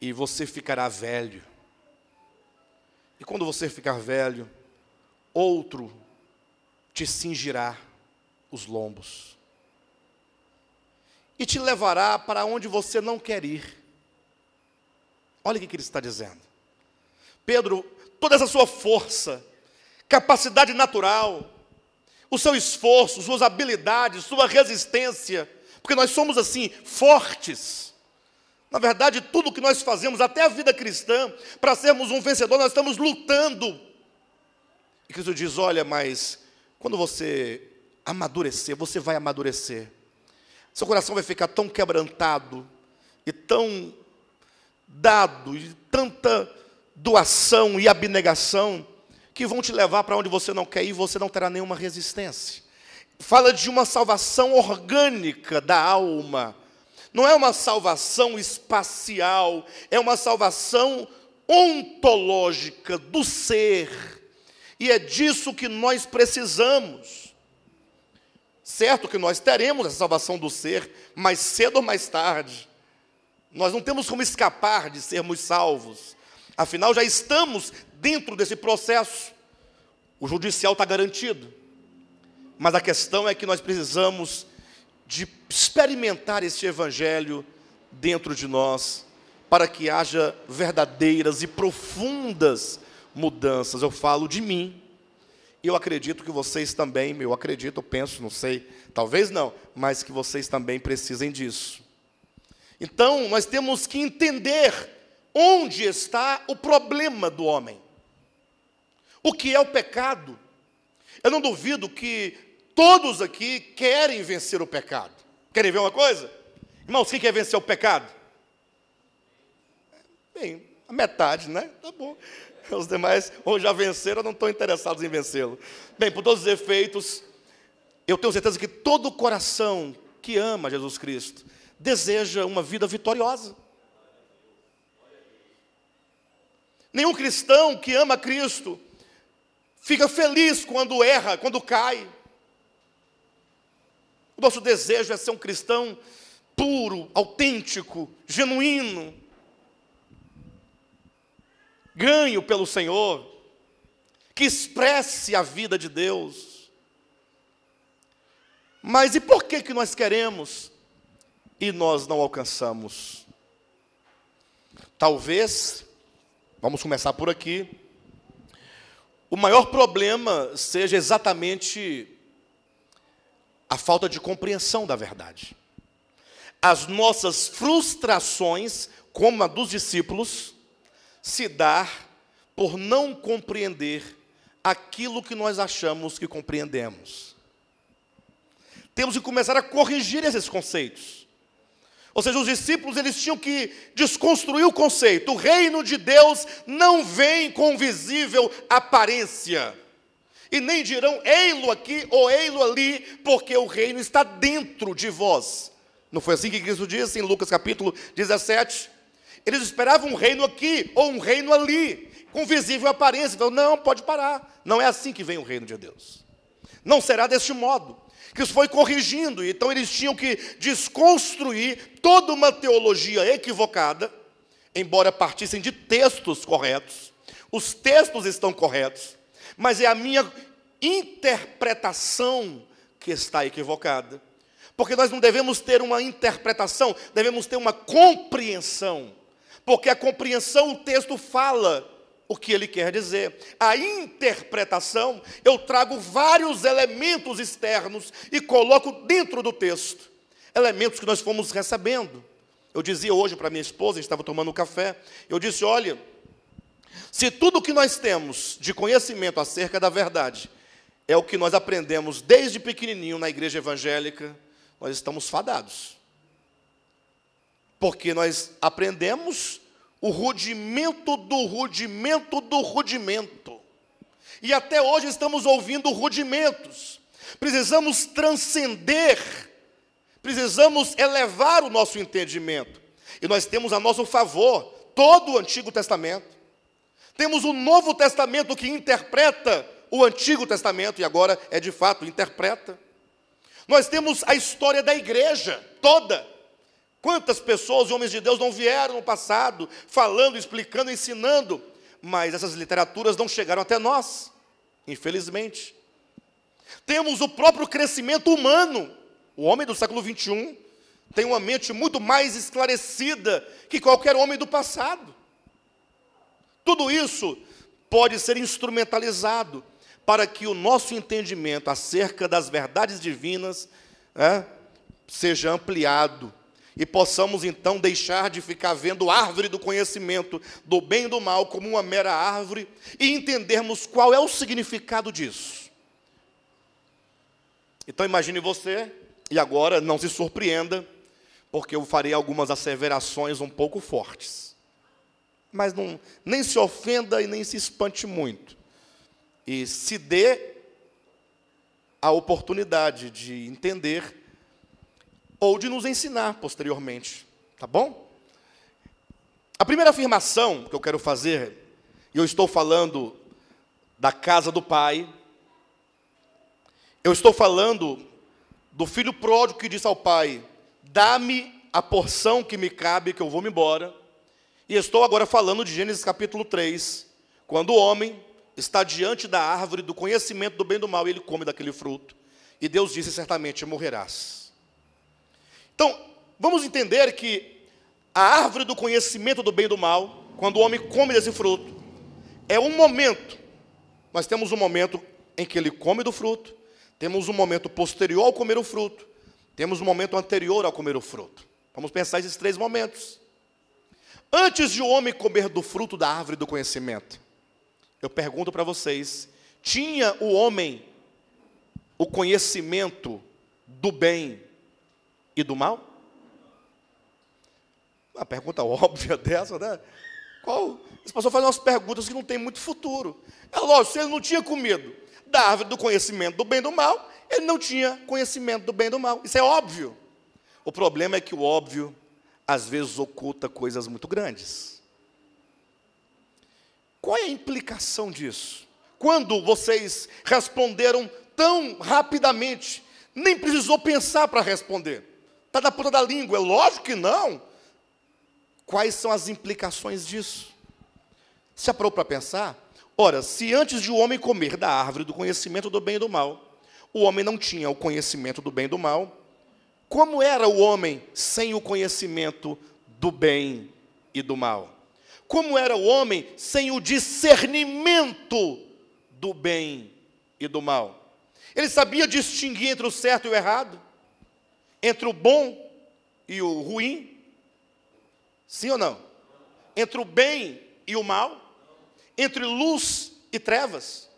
e você ficará velho. E quando você ficar velho, outro te cingirá os lombos e te levará para onde você não quer ir. Olha o que ele está dizendo. Pedro, toda essa sua força, capacidade natural, o seu esforço, suas habilidades, sua resistência, porque nós somos assim, fortes. Na verdade, tudo que nós fazemos, até a vida cristã, para sermos um vencedor, nós estamos lutando. E Cristo diz: olha, mas quando você amadurecer, você vai amadurecer. Seu coração vai ficar tão quebrantado e tão dado, e tanta doação e abnegação, que vão te levar para onde você não quer ir e você não terá nenhuma resistência. Fala de uma salvação orgânica da alma não é uma salvação espacial, é uma salvação ontológica do ser. E é disso que nós precisamos. Certo que nós teremos a salvação do ser mais cedo ou mais tarde. Nós não temos como escapar de sermos salvos. Afinal, já estamos dentro desse processo. O judicial está garantido. Mas a questão é que nós precisamos de experimentar esse evangelho dentro de nós, para que haja verdadeiras e profundas mudanças. Eu falo de mim. E eu acredito que vocês também, eu acredito, eu penso, não sei, talvez não, mas que vocês também precisem disso. Então, nós temos que entender onde está o problema do homem. O que é o pecado? Eu não duvido que Todos aqui querem vencer o pecado. Querem ver uma coisa? Irmãos, quem quer vencer o pecado? Bem, a metade, né? Tá bom. Os demais, ou já venceram, não estão interessados em vencê-lo. Bem, por todos os efeitos, eu tenho certeza que todo o coração que ama Jesus Cristo deseja uma vida vitoriosa. Nenhum cristão que ama Cristo fica feliz quando erra, quando cai. O nosso desejo é ser um cristão puro, autêntico, genuíno, ganho pelo Senhor, que expresse a vida de Deus. Mas e por que, que nós queremos e nós não alcançamos? Talvez, vamos começar por aqui, o maior problema seja exatamente a falta de compreensão da verdade. As nossas frustrações, como a dos discípulos, se dar por não compreender aquilo que nós achamos que compreendemos. Temos que começar a corrigir esses conceitos. Ou seja, os discípulos eles tinham que desconstruir o conceito. O reino de Deus não vem com visível aparência e nem dirão ei-lo aqui ou ei-lo ali, porque o reino está dentro de vós. Não foi assim que Cristo disse em Lucas capítulo 17? Eles esperavam um reino aqui ou um reino ali, com visível aparência. Então, não, pode parar. Não é assim que vem o reino de Deus. Não será deste modo. Cristo foi corrigindo, então eles tinham que desconstruir toda uma teologia equivocada, embora partissem de textos corretos. Os textos estão corretos, mas é a minha interpretação que está equivocada. Porque nós não devemos ter uma interpretação, devemos ter uma compreensão. Porque a compreensão, o texto fala o que ele quer dizer. A interpretação, eu trago vários elementos externos e coloco dentro do texto. Elementos que nós fomos recebendo. Eu dizia hoje para minha esposa, estava tomando um café, eu disse: olha, se tudo o que nós temos de conhecimento acerca da verdade é o que nós aprendemos desde pequenininho na igreja evangélica, nós estamos fadados. Porque nós aprendemos o rudimento do rudimento do rudimento. E até hoje estamos ouvindo rudimentos. Precisamos transcender, precisamos elevar o nosso entendimento. E nós temos a nosso favor todo o Antigo Testamento temos o Novo Testamento que interpreta o Antigo Testamento, e agora é de fato interpreta. Nós temos a história da igreja toda. Quantas pessoas e homens de Deus não vieram no passado, falando, explicando, ensinando, mas essas literaturas não chegaram até nós, infelizmente. Temos o próprio crescimento humano. O homem do século 21 tem uma mente muito mais esclarecida que qualquer homem do passado. Tudo isso pode ser instrumentalizado para que o nosso entendimento acerca das verdades divinas né, seja ampliado e possamos então deixar de ficar vendo a árvore do conhecimento do bem e do mal como uma mera árvore e entendermos qual é o significado disso. Então imagine você, e agora não se surpreenda, porque eu farei algumas asseverações um pouco fortes mas não, nem se ofenda e nem se espante muito. E se dê a oportunidade de entender ou de nos ensinar posteriormente, tá bom? A primeira afirmação que eu quero fazer, e eu estou falando da casa do pai, eu estou falando do filho pródigo que disse ao pai: dá-me a porção que me cabe, que eu vou me embora. E estou agora falando de Gênesis capítulo 3, quando o homem está diante da árvore do conhecimento do bem e do mal, e ele come daquele fruto. E Deus disse: certamente morrerás. Então, vamos entender que a árvore do conhecimento do bem e do mal, quando o homem come desse fruto, é um momento. Nós temos um momento em que ele come do fruto, temos um momento posterior ao comer o fruto, temos um momento anterior ao comer o fruto. Vamos pensar esses três momentos. Antes de o homem comer do fruto da árvore do conhecimento, eu pergunto para vocês: tinha o homem o conhecimento do bem e do mal? Uma pergunta óbvia dessa, né? Qual? Esse a faz umas perguntas que não tem muito futuro. É lógico, se ele não tinha comido da árvore do conhecimento do bem e do mal, ele não tinha conhecimento do bem e do mal. Isso é óbvio. O problema é que o óbvio às vezes oculta coisas muito grandes. Qual é a implicação disso? Quando vocês responderam tão rapidamente, nem precisou pensar para responder. Está na ponta da língua, é lógico que não. Quais são as implicações disso? Se aprou para pensar? Ora, se antes de o homem comer da árvore do conhecimento do bem e do mal, o homem não tinha o conhecimento do bem e do mal, como era o homem sem o conhecimento do bem e do mal? Como era o homem sem o discernimento do bem e do mal? Ele sabia distinguir entre o certo e o errado, entre o bom e o ruim? Sim ou não? Entre o bem e o mal? Entre luz e trevas?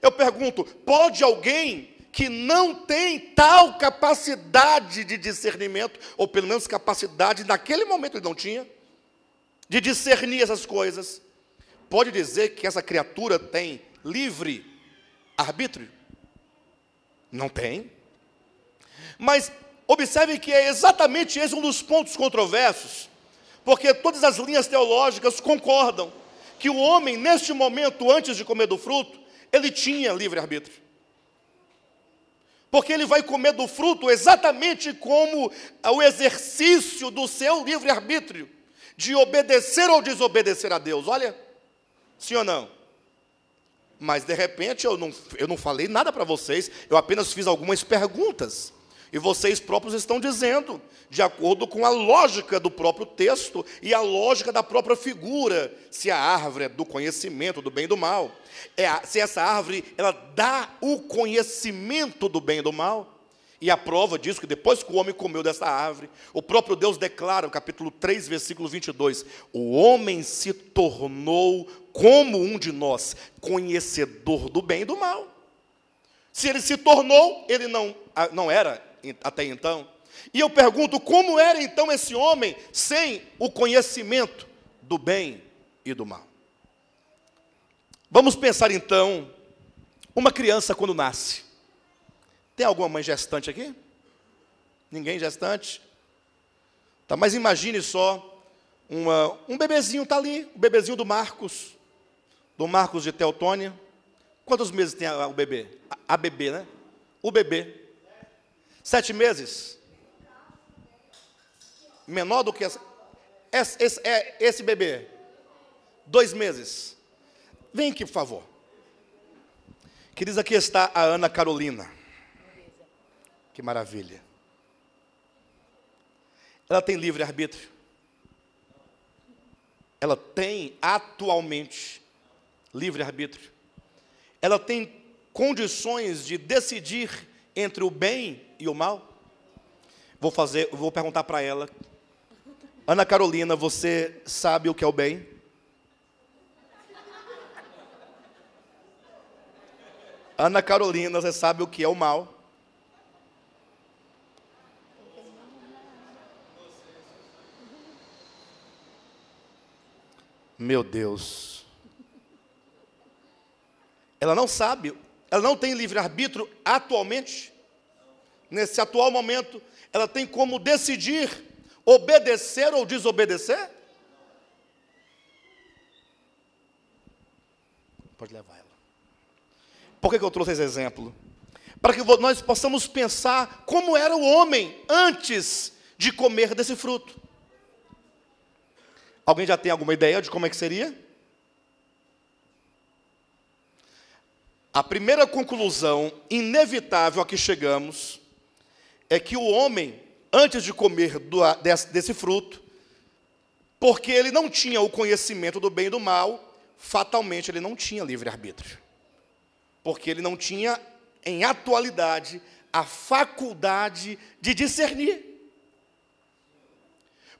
Eu pergunto: pode alguém que não tem tal capacidade de discernimento, ou pelo menos capacidade, naquele momento ele não tinha, de discernir essas coisas, pode dizer que essa criatura tem livre arbítrio? Não tem. Mas observe que é exatamente esse um dos pontos controversos, porque todas as linhas teológicas concordam que o homem, neste momento, antes de comer do fruto, ele tinha livre arbítrio porque ele vai comer do fruto exatamente como o exercício do seu livre-arbítrio, de obedecer ou desobedecer a Deus. Olha, sim ou não? Mas de repente eu não, eu não falei nada para vocês, eu apenas fiz algumas perguntas. E vocês próprios estão dizendo, de acordo com a lógica do próprio texto e a lógica da própria figura, se a árvore é do conhecimento do bem e do mal, é a, se essa árvore ela dá o conhecimento do bem e do mal, e a prova disso que depois que o homem comeu dessa árvore, o próprio Deus declara, no capítulo 3, versículo 22, o homem se tornou como um de nós, conhecedor do bem e do mal. Se ele se tornou, ele não, ah, não era, até então. E eu pergunto, como era então esse homem sem o conhecimento do bem e do mal? Vamos pensar então, uma criança quando nasce. Tem alguma mãe gestante aqui? Ninguém gestante? Tá, mas imagine só, uma, um bebezinho está ali, o bebezinho do Marcos, do Marcos de Teotônia. Quantos meses tem o bebê? A, a bebê, né? O bebê. Sete meses? Menor do que essa. Esse, esse, é, esse bebê? Dois meses. Vem aqui, por favor. Queridos, aqui está a Ana Carolina. Que maravilha. Ela tem livre-arbítrio. Ela tem atualmente livre-arbítrio. Ela tem condições de decidir entre o bem e o mal? Vou fazer, vou perguntar para ela. Ana Carolina, você sabe o que é o bem? Ana Carolina, você sabe o que é o mal? Meu Deus. Ela não sabe ela não tem livre-arbítrio atualmente? Nesse atual momento, ela tem como decidir obedecer ou desobedecer? Pode levar ela. Por que, que eu trouxe esse exemplo? Para que nós possamos pensar como era o homem antes de comer desse fruto. Alguém já tem alguma ideia de como é que seria? A primeira conclusão inevitável a que chegamos é que o homem, antes de comer do, desse, desse fruto, porque ele não tinha o conhecimento do bem e do mal, fatalmente ele não tinha livre-arbítrio. Porque ele não tinha, em atualidade, a faculdade de discernir.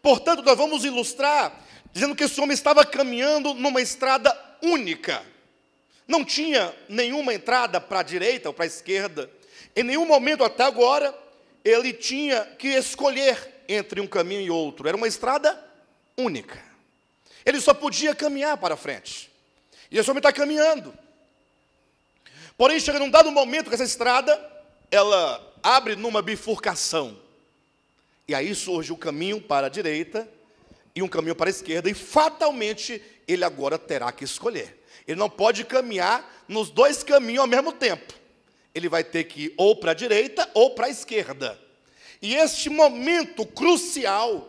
Portanto, nós vamos ilustrar dizendo que esse homem estava caminhando numa estrada única não tinha nenhuma entrada para a direita ou para a esquerda. Em nenhum momento até agora ele tinha que escolher entre um caminho e outro. Era uma estrada única. Ele só podia caminhar para frente. E esse homem está caminhando. Porém, chega num dado momento que essa estrada ela abre numa bifurcação. E aí surge o um caminho para a direita e um caminho para a esquerda, e fatalmente ele agora terá que escolher. Ele não pode caminhar nos dois caminhos ao mesmo tempo. Ele vai ter que ir ou para a direita ou para a esquerda. E este momento crucial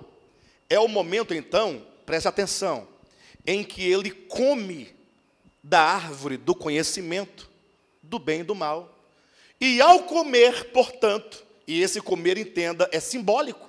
é o momento, então, preste atenção, em que ele come da árvore do conhecimento do bem e do mal. E ao comer, portanto, e esse comer, entenda, é simbólico,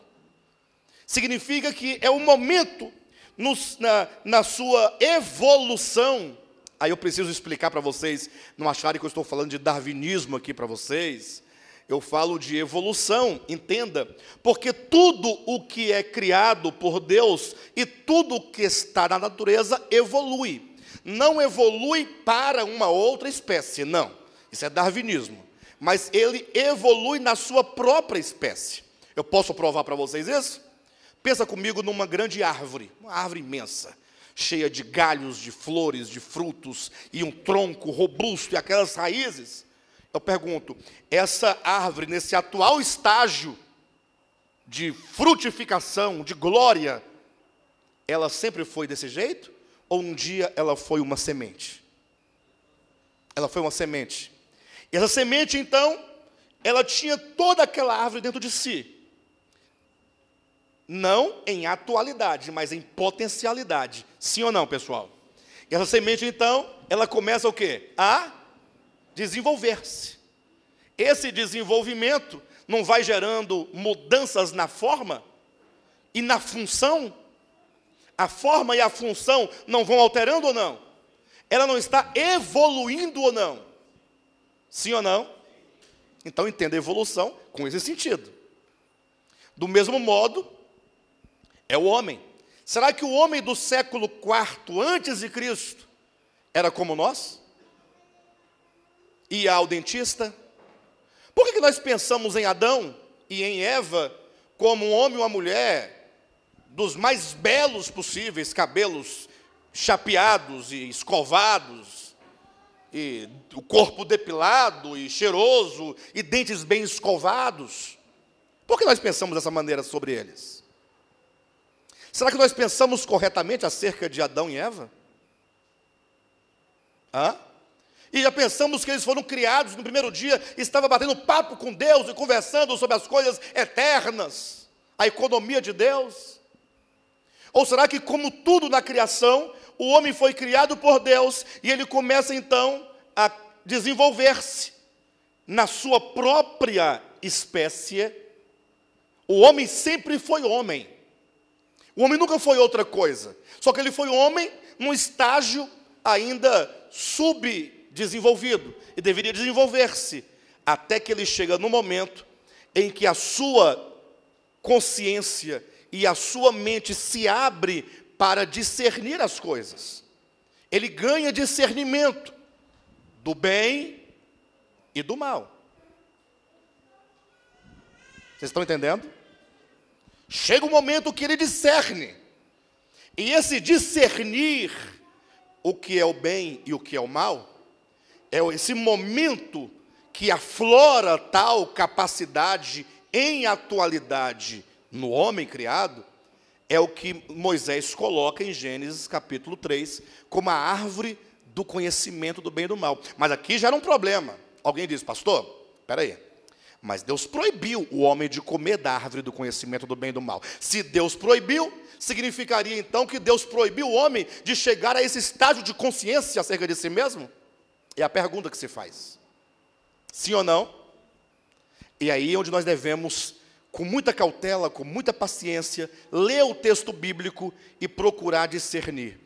significa que é o momento nos, na, na sua evolução Aí eu preciso explicar para vocês, não acharem que eu estou falando de darwinismo aqui para vocês. Eu falo de evolução, entenda, porque tudo o que é criado por Deus e tudo o que está na natureza evolui. Não evolui para uma outra espécie, não. Isso é darwinismo. Mas ele evolui na sua própria espécie. Eu posso provar para vocês isso? Pensa comigo numa grande árvore, uma árvore imensa cheia de galhos, de flores, de frutos, e um tronco robusto e aquelas raízes. Eu pergunto: essa árvore, nesse atual estágio de frutificação, de glória, ela sempre foi desse jeito? Ou um dia ela foi uma semente? Ela foi uma semente. E essa semente, então, ela tinha toda aquela árvore dentro de si. Não em atualidade, mas em potencialidade. Sim ou não, pessoal? E essa semente, então, ela começa o quê? A desenvolver-se. Esse desenvolvimento não vai gerando mudanças na forma e na função? A forma e a função não vão alterando ou não? Ela não está evoluindo ou não? Sim ou não? Então entenda a evolução com esse sentido. Do mesmo modo é o homem. Será que o homem do século IV antes de Cristo era como nós? Ia ao dentista? Por que, nós pensamos em Adão e em Eva como um homem e uma mulher dos mais belos possíveis, cabelos chapeados e escovados, e o corpo depilado e cheiroso, e dentes bem escovados? Por que nós pensamos dessa maneira sobre eles? Será que nós pensamos corretamente acerca de Adão e Eva? Hã? E já pensamos que eles foram criados no primeiro dia, estava batendo papo com Deus e conversando sobre as coisas eternas, a economia de Deus? Ou será que, como tudo na criação, o homem foi criado por Deus e ele começa então a desenvolver-se na sua própria espécie? O homem sempre foi homem. O homem nunca foi outra coisa. Só que ele foi homem num estágio ainda subdesenvolvido e deveria desenvolver-se até que ele chega no momento em que a sua consciência e a sua mente se abre para discernir as coisas. Ele ganha discernimento do bem e do mal. Vocês estão entendendo? Chega o um momento que ele discerne. E esse discernir o que é o bem e o que é o mal, é esse momento que aflora tal capacidade em atualidade no homem criado, é o que Moisés coloca em Gênesis capítulo 3 como a árvore do conhecimento do bem e do mal. Mas aqui já era um problema. Alguém diz, pastor, espera aí. Mas Deus proibiu o homem de comer da árvore do conhecimento do bem e do mal. Se Deus proibiu, significaria então que Deus proibiu o homem de chegar a esse estágio de consciência acerca de si mesmo? É a pergunta que se faz. Sim ou não? E aí é onde nós devemos, com muita cautela, com muita paciência, ler o texto bíblico e procurar discernir.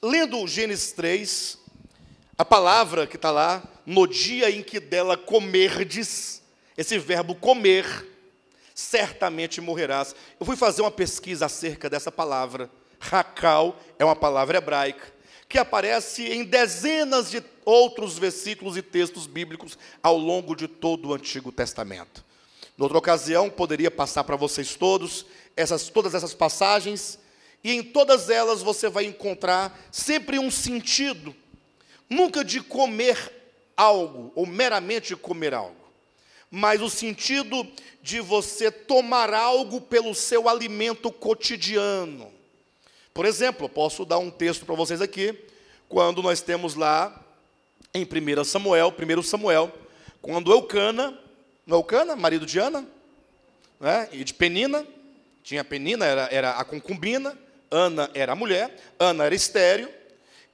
Lendo Gênesis 3, a palavra que está lá, no dia em que dela comerdes, esse verbo comer, certamente morrerás. Eu fui fazer uma pesquisa acerca dessa palavra. Racal é uma palavra hebraica que aparece em dezenas de outros versículos e textos bíblicos ao longo de todo o Antigo Testamento. Noutra ocasião, poderia passar para vocês todos essas, todas essas passagens, e em todas elas você vai encontrar sempre um sentido, nunca de comer algo, ou meramente comer algo, mas o sentido de você tomar algo pelo seu alimento cotidiano. Por exemplo, posso dar um texto para vocês aqui, quando nós temos lá em 1 Samuel, 1 Samuel, quando Eucana, não é Eucana, marido de Ana, né, e de Penina, tinha Penina, era, era a concubina, Ana era a mulher, Ana era estéreo,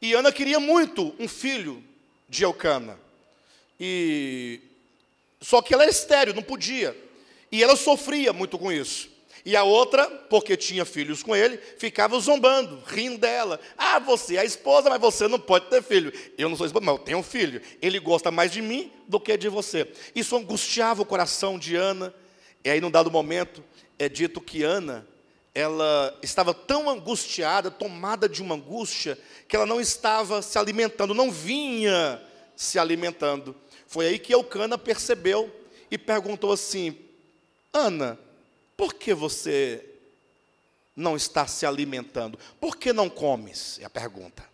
e Ana queria muito um filho de Eucana. E só que ela era é estéreo, não podia. E ela sofria muito com isso. E a outra, porque tinha filhos com ele, ficava zombando, rindo dela. Ah, você é a esposa, mas você não pode ter filho. Eu não sou esposa, mas eu tenho um filho. Ele gosta mais de mim do que de você. Isso angustiava o coração de Ana. E aí, num dado momento, é dito que Ana, ela estava tão angustiada, tomada de uma angústia, que ela não estava se alimentando, não vinha se alimentando. Foi aí que Eucana percebeu e perguntou assim: Ana, por que você não está se alimentando? Por que não comes? É a pergunta.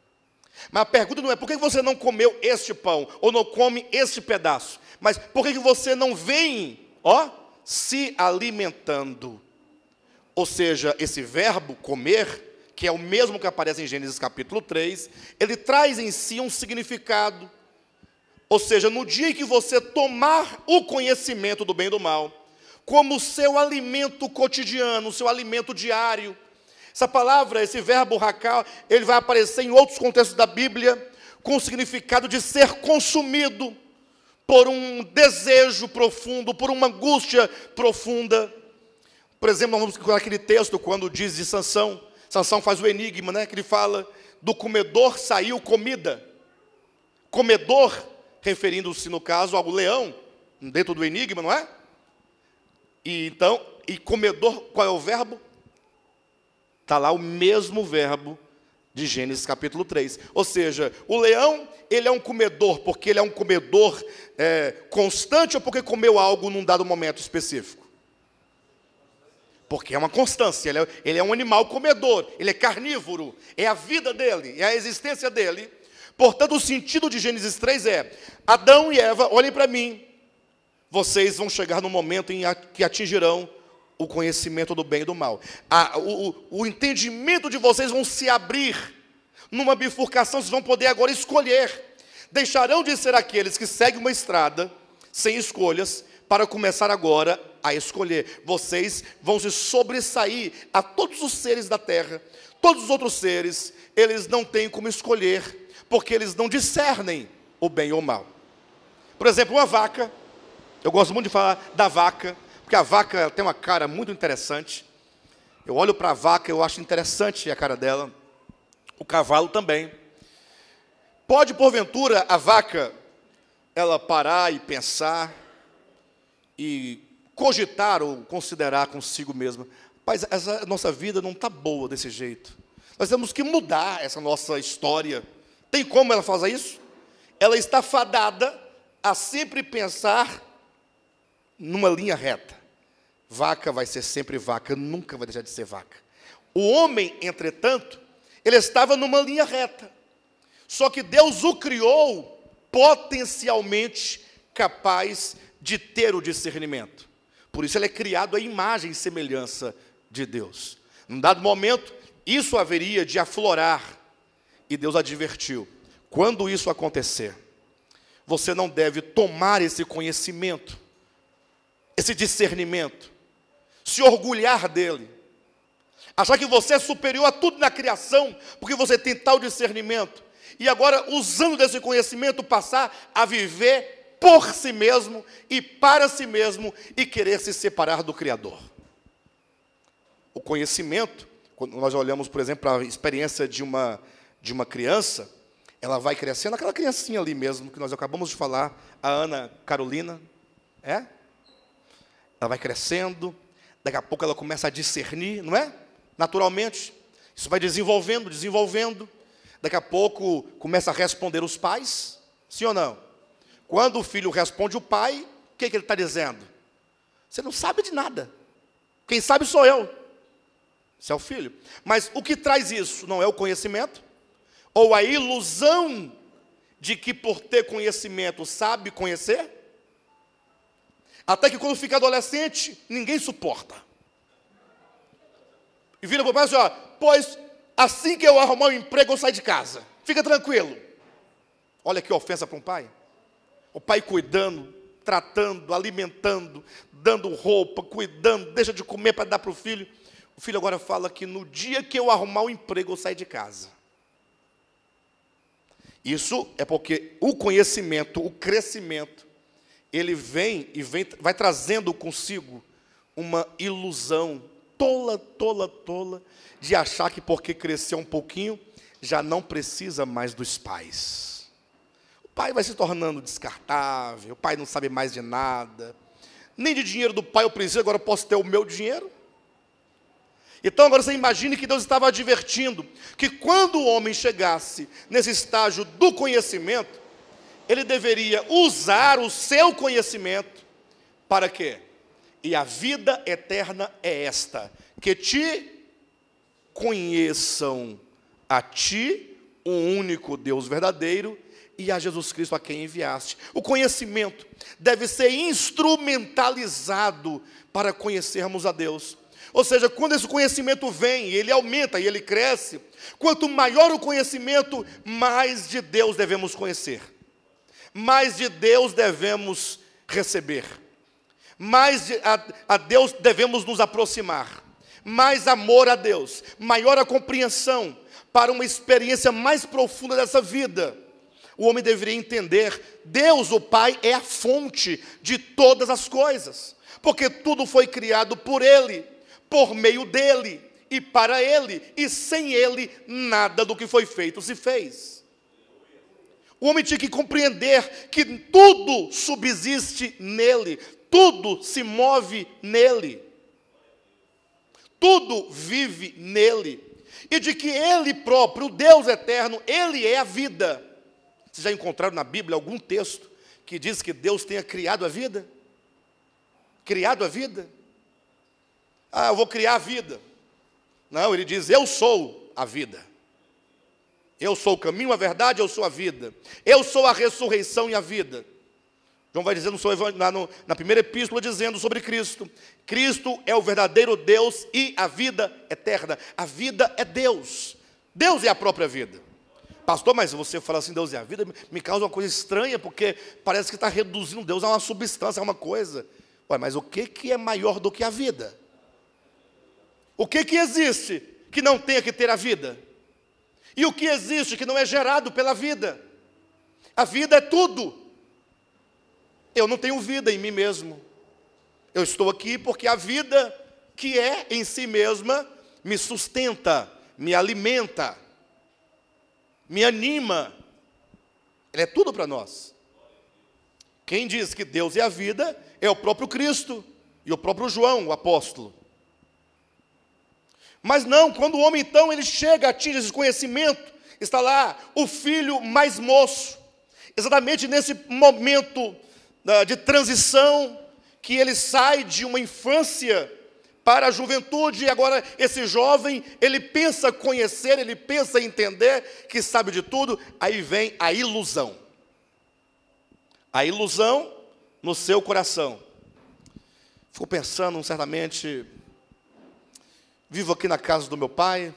Mas a pergunta não é por que você não comeu este pão ou não come este pedaço, mas por que você não vem, ó, se alimentando? Ou seja, esse verbo comer, que é o mesmo que aparece em Gênesis capítulo 3, ele traz em si um significado ou seja, no dia em que você tomar o conhecimento do bem e do mal, como seu alimento cotidiano, seu alimento diário. Essa palavra, esse verbo racal, ele vai aparecer em outros contextos da Bíblia, com o significado de ser consumido por um desejo profundo, por uma angústia profunda. Por exemplo, nós vamos com aquele texto quando diz de Sansão, Sansão faz o enigma, né, que ele fala, do comedor saiu comida. Comedor referindo-se no caso ao leão, dentro do enigma, não é? E então, e comedor, qual é o verbo? Está lá o mesmo verbo de Gênesis capítulo 3. Ou seja, o leão, ele é um comedor, porque ele é um comedor é, constante ou porque comeu algo num dado momento específico? Porque é uma constância, ele é, ele é um animal comedor, ele é carnívoro, é a vida dele, é a existência dele Portanto, o sentido de Gênesis 3 é: Adão e Eva, olhem para mim, vocês vão chegar no momento em que atingirão o conhecimento do bem e do mal. A, o, o, entendimento de vocês vão se abrir numa bifurcação, vocês vão poder agora escolher. Deixarão de ser aqueles que seguem uma estrada sem escolhas para começar agora a escolher. Vocês vão se sobressair a todos os seres da terra, todos os outros seres, eles não têm como escolher porque eles não discernem o bem ou o mal. Por exemplo, uma vaca, eu gosto muito de falar da vaca, porque a vaca tem uma cara muito interessante. Eu olho para a vaca, eu acho interessante a cara dela. O cavalo também. Pode, porventura, a vaca ela parar e pensar e cogitar ou considerar consigo mesma, mas essa nossa vida não está boa desse jeito. Nós temos que mudar essa nossa história. Tem como ela fazer isso? Ela está fadada a sempre pensar numa linha reta. Vaca vai ser sempre vaca, nunca vai deixar de ser vaca. O homem, entretanto, ele estava numa linha reta. Só que Deus o criou potencialmente capaz de ter o discernimento. Por isso ele é criado à imagem e semelhança de Deus. Num dado momento, isso haveria de aflorar e Deus advertiu: quando isso acontecer, você não deve tomar esse conhecimento, esse discernimento, se orgulhar dele, achar que você é superior a tudo na criação, porque você tem tal discernimento, e agora, usando desse conhecimento, passar a viver por si mesmo e para si mesmo e querer se separar do Criador. O conhecimento, quando nós olhamos, por exemplo, para a experiência de uma de uma criança, ela vai crescendo, aquela criancinha ali mesmo que nós acabamos de falar, a Ana Carolina, é? Ela vai crescendo, daqui a pouco ela começa a discernir, não é? Naturalmente, isso vai desenvolvendo, desenvolvendo. Daqui a pouco começa a responder os pais, sim ou não? Quando o filho responde o pai, o que, é que ele está dizendo? Você não sabe de nada. Quem sabe sou eu. Esse é o filho. Mas o que traz isso? Não é o conhecimento, ou a ilusão de que por ter conhecimento sabe conhecer? Até que quando fica adolescente, ninguém suporta. E vira para o pai e ó, pois assim que eu arrumar um emprego, eu saio de casa. Fica tranquilo. Olha que ofensa para um pai. O pai cuidando, tratando, alimentando, dando roupa, cuidando, deixa de comer para dar para o filho. O filho agora fala que no dia que eu arrumar um emprego, eu saio de casa. Isso é porque o conhecimento, o crescimento, ele vem e vem, vai trazendo consigo uma ilusão tola, tola, tola, de achar que porque cresceu um pouquinho, já não precisa mais dos pais. O pai vai se tornando descartável, o pai não sabe mais de nada. Nem de dinheiro do pai eu preciso, agora eu posso ter o meu dinheiro. Então agora você imagine que Deus estava advertindo que quando o homem chegasse nesse estágio do conhecimento, ele deveria usar o seu conhecimento para quê? E a vida eterna é esta: que te conheçam a ti, o único Deus verdadeiro, e a Jesus Cristo a quem enviaste. O conhecimento deve ser instrumentalizado para conhecermos a Deus. Ou seja, quando esse conhecimento vem, ele aumenta e ele cresce. Quanto maior o conhecimento, mais de Deus devemos conhecer, mais de Deus devemos receber, mais de, a, a Deus devemos nos aproximar, mais amor a Deus, maior a compreensão para uma experiência mais profunda dessa vida. O homem deveria entender: Deus, o Pai, é a fonte de todas as coisas, porque tudo foi criado por Ele por meio dele e para ele, e sem ele nada do que foi feito se fez. O homem tinha que compreender que tudo subsiste nele, tudo se move nele, tudo vive nele, e de que ele próprio, o Deus eterno, ele é a vida. Vocês já encontraram na Bíblia algum texto que diz que Deus tenha criado a vida? Criado a vida? Ah, eu vou criar a vida. Não, ele diz: Eu sou a vida. Eu sou o caminho, a verdade, eu sou a vida. Eu sou a ressurreição e a vida. João vai dizer no seu, na, na primeira epístola, dizendo sobre Cristo: Cristo é o verdadeiro Deus e a vida eterna. A vida é Deus. Deus é a própria vida. Pastor, mas você fala assim, Deus é a vida, me causa uma coisa estranha, porque parece que está reduzindo Deus a uma substância, a uma coisa. Ué, mas o que, que é maior do que a vida? O que, que existe que não tenha que ter a vida? E o que existe que não é gerado pela vida? A vida é tudo. Eu não tenho vida em mim mesmo. Eu estou aqui porque a vida que é em si mesma me sustenta, me alimenta, me anima. Ela é tudo para nós. Quem diz que Deus é a vida é o próprio Cristo e o próprio João, o apóstolo. Mas não, quando o homem então ele chega, atinge esse conhecimento, está lá o filho mais moço, exatamente nesse momento de transição que ele sai de uma infância para a juventude, e agora esse jovem, ele pensa conhecer, ele pensa entender que sabe de tudo, aí vem a ilusão. A ilusão no seu coração. Fico pensando, certamente, vivo aqui na casa do meu pai,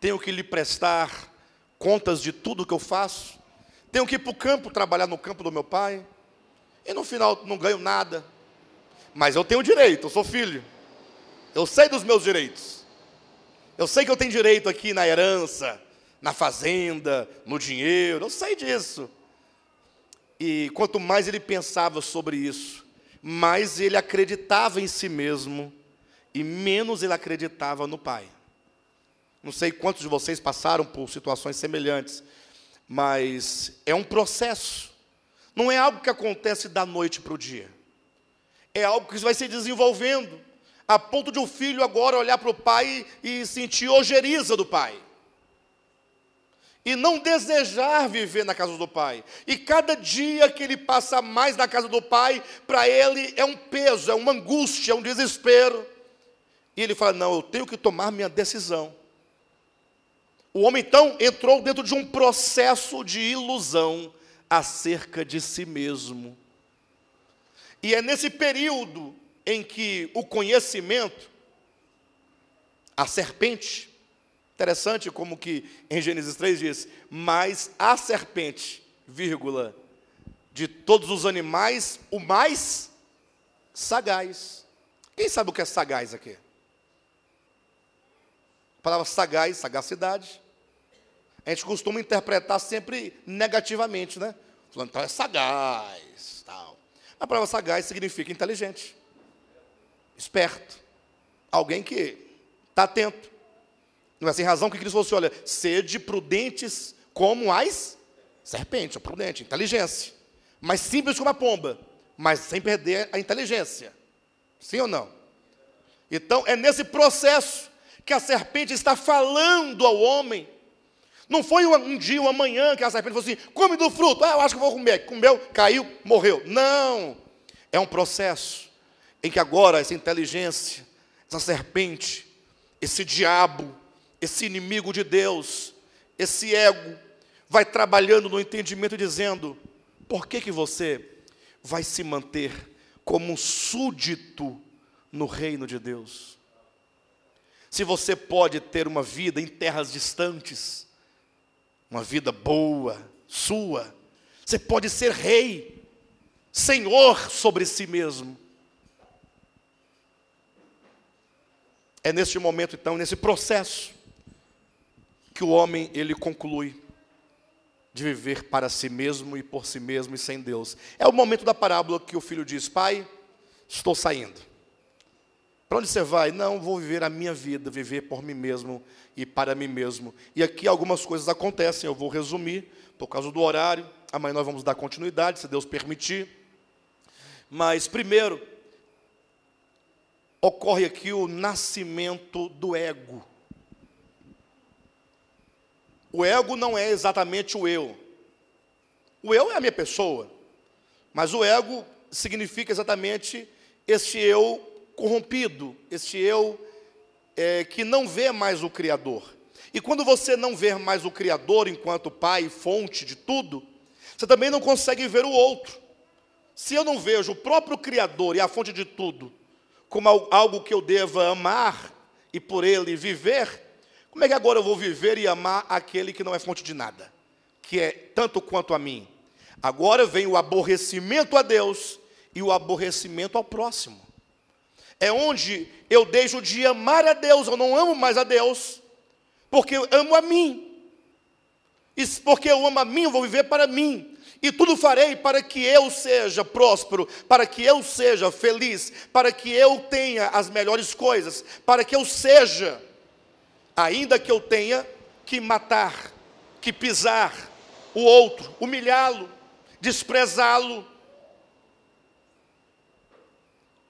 tenho que lhe prestar contas de tudo que eu faço, tenho que ir para o campo trabalhar no campo do meu pai, e no final não ganho nada, mas eu tenho direito, eu sou filho, eu sei dos meus direitos, eu sei que eu tenho direito aqui na herança, na fazenda, no dinheiro, eu sei disso. E quanto mais ele pensava sobre isso, mais ele acreditava em si mesmo e menos ele acreditava no Pai. Não sei quantos de vocês passaram por situações semelhantes, mas é um processo. Não é algo que acontece da noite para o dia. É algo que vai se desenvolvendo, a ponto de o um filho agora olhar para o pai e sentir ojeriza do pai. E não desejar viver na casa do pai. E cada dia que ele passa mais na casa do pai, para ele é um peso, é uma angústia, é um desespero e ele fala: Não, eu tenho que tomar minha decisão. O homem então entrou dentro de um processo de ilusão acerca de si mesmo. E é nesse período em que o conhecimento, a serpente, interessante como que em Gênesis 3 diz, mas a serpente, vírgula, de todos os animais, o mais sagaz. Quem sabe o que é sagaz aqui? A palavra sagaz, sagacidade. A gente costuma interpretar sempre negativamente, né? Falando, então é sagaz, tal. A palavra sagaz significa inteligente, esperto, alguém que está atento. Não é sem razão que Cristo falou assim, olha, sede prudentes como as serpentes, é prudente, inteligência. Mas simples como a pomba, mas sem perder a inteligência. Sim ou não? Então, é nesse processo que a serpente está falando ao homem. Não foi um dia, uma manhã que a serpente falou assim: come do fruto, ah, eu acho que vou comer. Comeu, caiu, morreu. Não. É um processo em que agora essa inteligência, essa serpente, esse diabo, esse inimigo de Deus, esse ego, vai trabalhando no entendimento dizendo: por que, que você vai se manter como um súdito no reino de Deus? se você pode ter uma vida em terras distantes, uma vida boa, sua, você pode ser rei, senhor sobre si mesmo. É neste momento, então, nesse processo, que o homem ele conclui de viver para si mesmo e por si mesmo e sem Deus. É o momento da parábola que o filho diz: Pai, estou saindo onde você vai? Não, vou viver a minha vida, viver por mim mesmo e para mim mesmo. E aqui algumas coisas acontecem, eu vou resumir, por causa do horário. Amanhã nós vamos dar continuidade, se Deus permitir. Mas, primeiro, ocorre aqui o nascimento do ego. O ego não é exatamente o eu. O eu é a minha pessoa. Mas o ego significa exatamente este eu corrompido, este eu é, que não vê mais o Criador. E quando você não vê mais o Criador enquanto Pai, fonte de tudo, você também não consegue ver o outro. Se eu não vejo o próprio Criador e a fonte de tudo como algo que eu deva amar e por ele viver, como é que agora eu vou viver e amar aquele que não é fonte de nada, que é tanto quanto a mim? Agora vem o aborrecimento a Deus e o aborrecimento ao próximo é onde eu deixo de amar a Deus, eu não amo mais a Deus, porque eu amo a mim. E porque eu amo a mim, eu vou viver para mim. E tudo farei para que eu seja próspero, para que eu seja feliz, para que eu tenha as melhores coisas, para que eu seja, ainda que eu tenha que matar, que pisar o outro, humilhá-lo, desprezá-lo,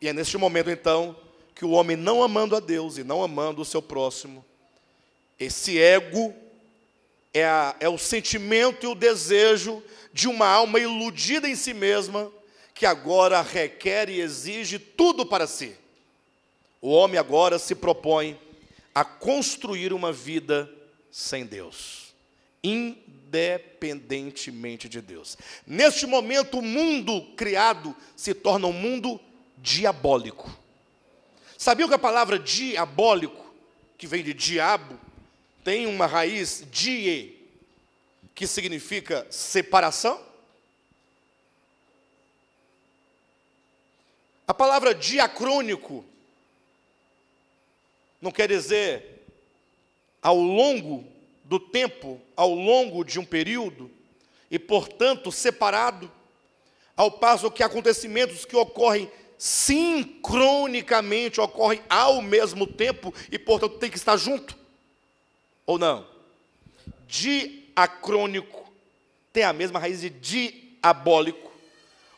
e é neste momento, então, que o homem, não amando a Deus e não amando o seu próximo, esse ego é, a, é o sentimento e o desejo de uma alma iludida em si mesma, que agora requer e exige tudo para si. O homem agora se propõe a construir uma vida sem Deus, independentemente de Deus. Neste momento, o mundo criado se torna um mundo diabólico. Sabiam que a palavra diabólico, que vem de diabo, tem uma raiz die, que significa separação? A palavra diacrônico não quer dizer ao longo do tempo, ao longo de um período, e portanto separado, ao passo que acontecimentos que ocorrem sincronicamente ocorrem ao mesmo tempo e, portanto, tem que estar junto? Ou não? Diacrônico tem a mesma raiz de diabólico.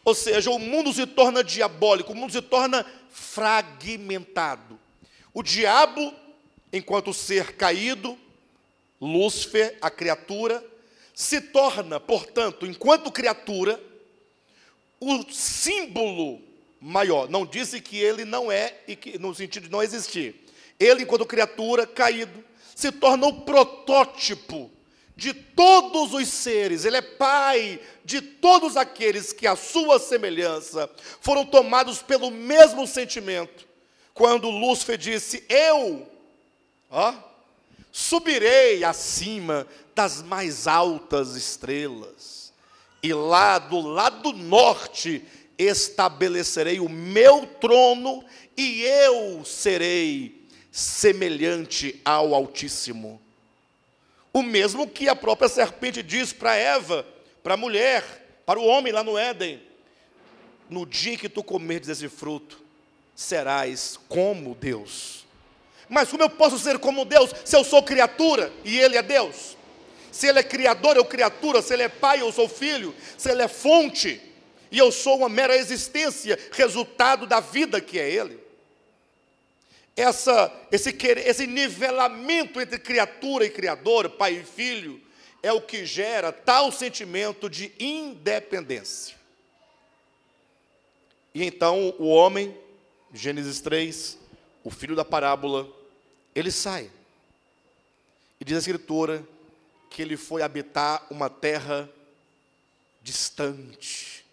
Ou seja, o mundo se torna diabólico, o mundo se torna fragmentado. O diabo, enquanto ser caído, Lúcifer, a criatura, se torna, portanto, enquanto criatura, o símbolo maior. Não disse que ele não é, e que, no sentido de não existir. Ele, enquanto criatura, caído, se torna o protótipo de todos os seres, ele é pai de todos aqueles que, à sua semelhança, foram tomados pelo mesmo sentimento. Quando Lúcifer disse: Eu ó, subirei acima das mais altas estrelas, e lá do lado norte estabelecerei o meu trono e eu serei semelhante ao Altíssimo. O mesmo que a própria serpente diz para Eva, para a mulher, para o homem lá no Éden: No dia que tu comerdes esse fruto, serás como Deus. Mas como eu posso ser como Deus se eu sou criatura e Ele é Deus? Se Ele é criador, eu criatura. Se Ele é pai, eu sou filho. Se Ele é fonte, e eu sou uma mera existência, resultado da vida que é Ele. Essa, esse, esse nivelamento entre criatura e criador, pai e filho, é o que gera tal sentimento de independência. E então o homem, Gênesis 3, o filho da parábola, ele sai. E diz a Escritura que ele foi habitar uma terra distante,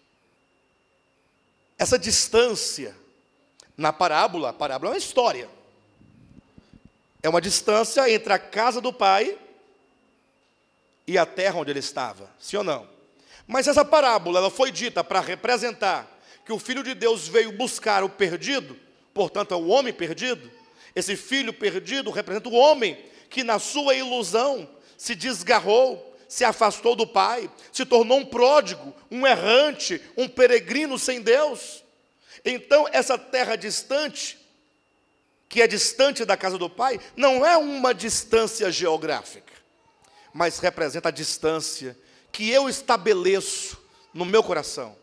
essa distância na parábola, a parábola é uma história. É uma distância entre a casa do pai e a terra onde ele estava, sim ou não? Mas essa parábola ela foi dita para representar que o filho de Deus veio buscar o perdido, portanto, é o homem perdido. Esse filho perdido representa o homem que, na sua ilusão, se desgarrou, se afastou do pai, se tornou um pródigo, um errante, um peregrino sem Deus. Então, essa terra distante, que é distante da casa do pai, não é uma distância geográfica, mas representa a distância que eu estabeleço no meu coração.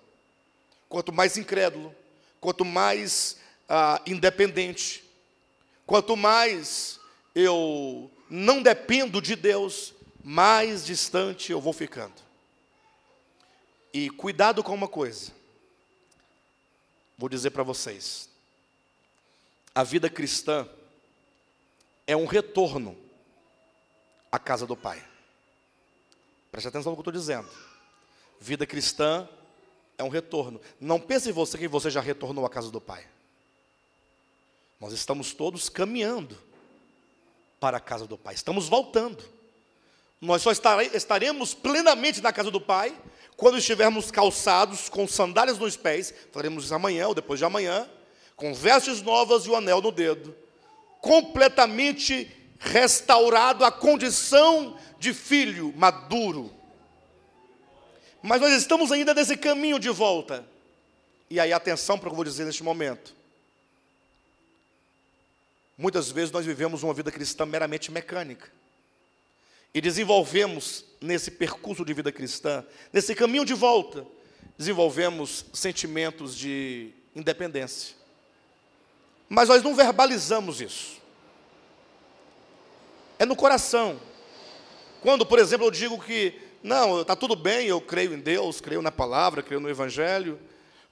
Quanto mais incrédulo, quanto mais ah, independente, quanto mais eu não dependo de Deus, mais distante eu vou ficando. E cuidado com uma coisa. Vou dizer para vocês. A vida cristã é um retorno à casa do Pai. Preste atenção no que eu estou dizendo. Vida cristã é um retorno. Não pense você que você já retornou à casa do Pai. Nós estamos todos caminhando para a casa do Pai. Estamos voltando. Nós só estaremos plenamente na casa do Pai quando estivermos calçados com sandálias nos pés, faremos isso amanhã ou depois de amanhã, com vestes novas e o anel no dedo, completamente restaurado à condição de filho maduro. Mas nós estamos ainda nesse caminho de volta. E aí, atenção para o que eu vou dizer neste momento. Muitas vezes nós vivemos uma vida cristã meramente mecânica e desenvolvemos nesse percurso de vida cristã, nesse caminho de volta, desenvolvemos sentimentos de independência. Mas nós não verbalizamos isso. É no coração. Quando, por exemplo, eu digo que, não, está tudo bem, eu creio em Deus, creio na palavra, creio no Evangelho,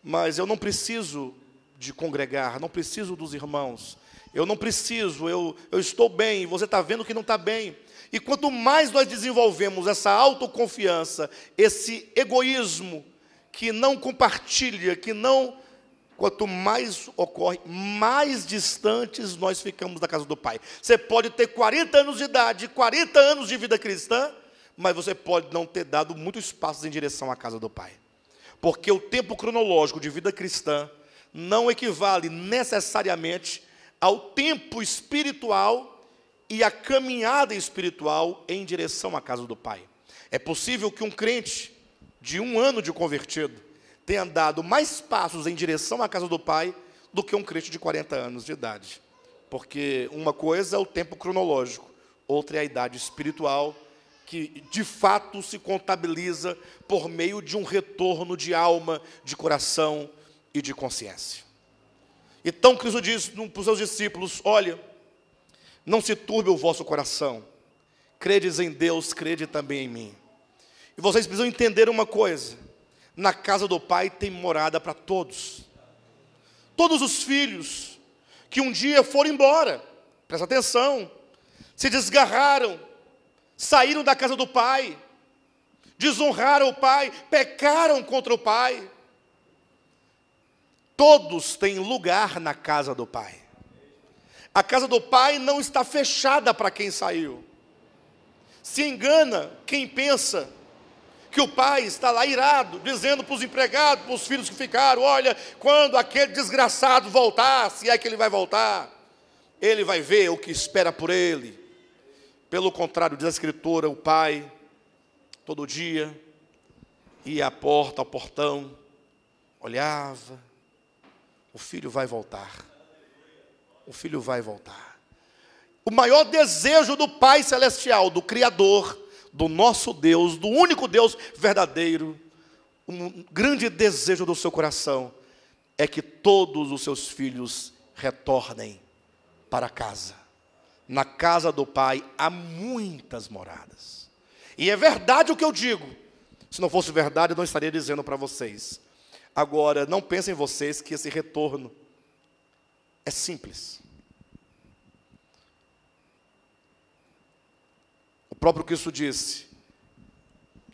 mas eu não preciso de congregar, não preciso dos irmãos, eu não preciso, eu, eu estou bem, você está vendo que não está bem, e quanto mais nós desenvolvemos essa autoconfiança, esse egoísmo que não compartilha, que não. Quanto mais ocorre, mais distantes nós ficamos da casa do Pai. Você pode ter 40 anos de idade, 40 anos de vida cristã, mas você pode não ter dado muitos passos em direção à casa do Pai. Porque o tempo cronológico de vida cristã não equivale necessariamente ao tempo espiritual e a caminhada espiritual em direção à casa do Pai. É possível que um crente de um ano de convertido tenha dado mais passos em direção à casa do Pai do que um crente de 40 anos de idade. Porque uma coisa é o tempo cronológico, outra é a idade espiritual, que de fato se contabiliza por meio de um retorno de alma, de coração e de consciência. Então Cristo diz para os seus discípulos: olha, não se turbe o vosso coração. Credes em Deus, crede também em mim. E vocês precisam entender uma coisa: na casa do Pai tem morada para todos. Todos os filhos que um dia foram embora, presta atenção, se desgarraram, saíram da casa do Pai, desonraram o Pai, pecaram contra o Pai. Todos têm lugar na casa do Pai. A casa do Pai não está fechada para quem saiu. Se engana quem pensa que o pai está lá irado, dizendo para os empregados, para os filhos que ficaram: olha, quando aquele desgraçado voltar, se é que ele vai voltar, ele vai ver o que espera por ele. Pelo contrário, diz a Escritura: o pai, todo dia, ia à porta, ao portão, olhava, o filho vai voltar o filho vai voltar. O maior desejo do Pai Celestial, do Criador, do nosso Deus, do único Deus verdadeiro, um grande desejo do seu coração é que todos os seus filhos retornem para casa. Na casa do Pai há muitas moradas. E é verdade o que eu digo. Se não fosse verdade, eu não estaria dizendo para vocês. Agora, não pensem vocês que esse retorno é simples. O próprio Cristo disse: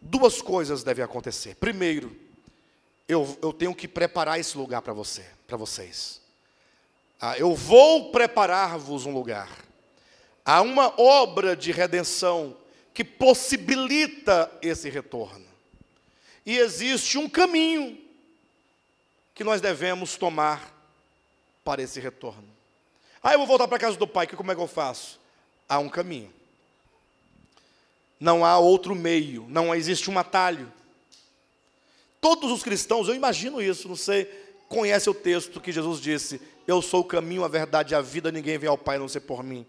duas coisas devem acontecer. Primeiro, eu, eu tenho que preparar esse lugar para você, para vocês. Ah, eu vou preparar-vos um lugar. Há uma obra de redenção que possibilita esse retorno. E existe um caminho que nós devemos tomar para esse retorno. Ah, eu vou voltar para casa do pai, que como é que eu faço? Há um caminho. Não há outro meio, não existe um atalho. Todos os cristãos, eu imagino isso, não sei, conhece o texto que Jesus disse: Eu sou o caminho, a verdade e a vida, ninguém vem ao Pai a não ser por mim.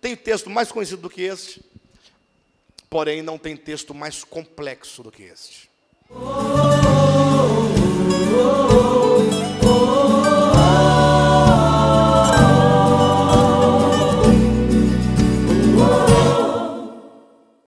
Tem texto mais conhecido do que este, porém não tem texto mais complexo do que este. Oh, oh, oh,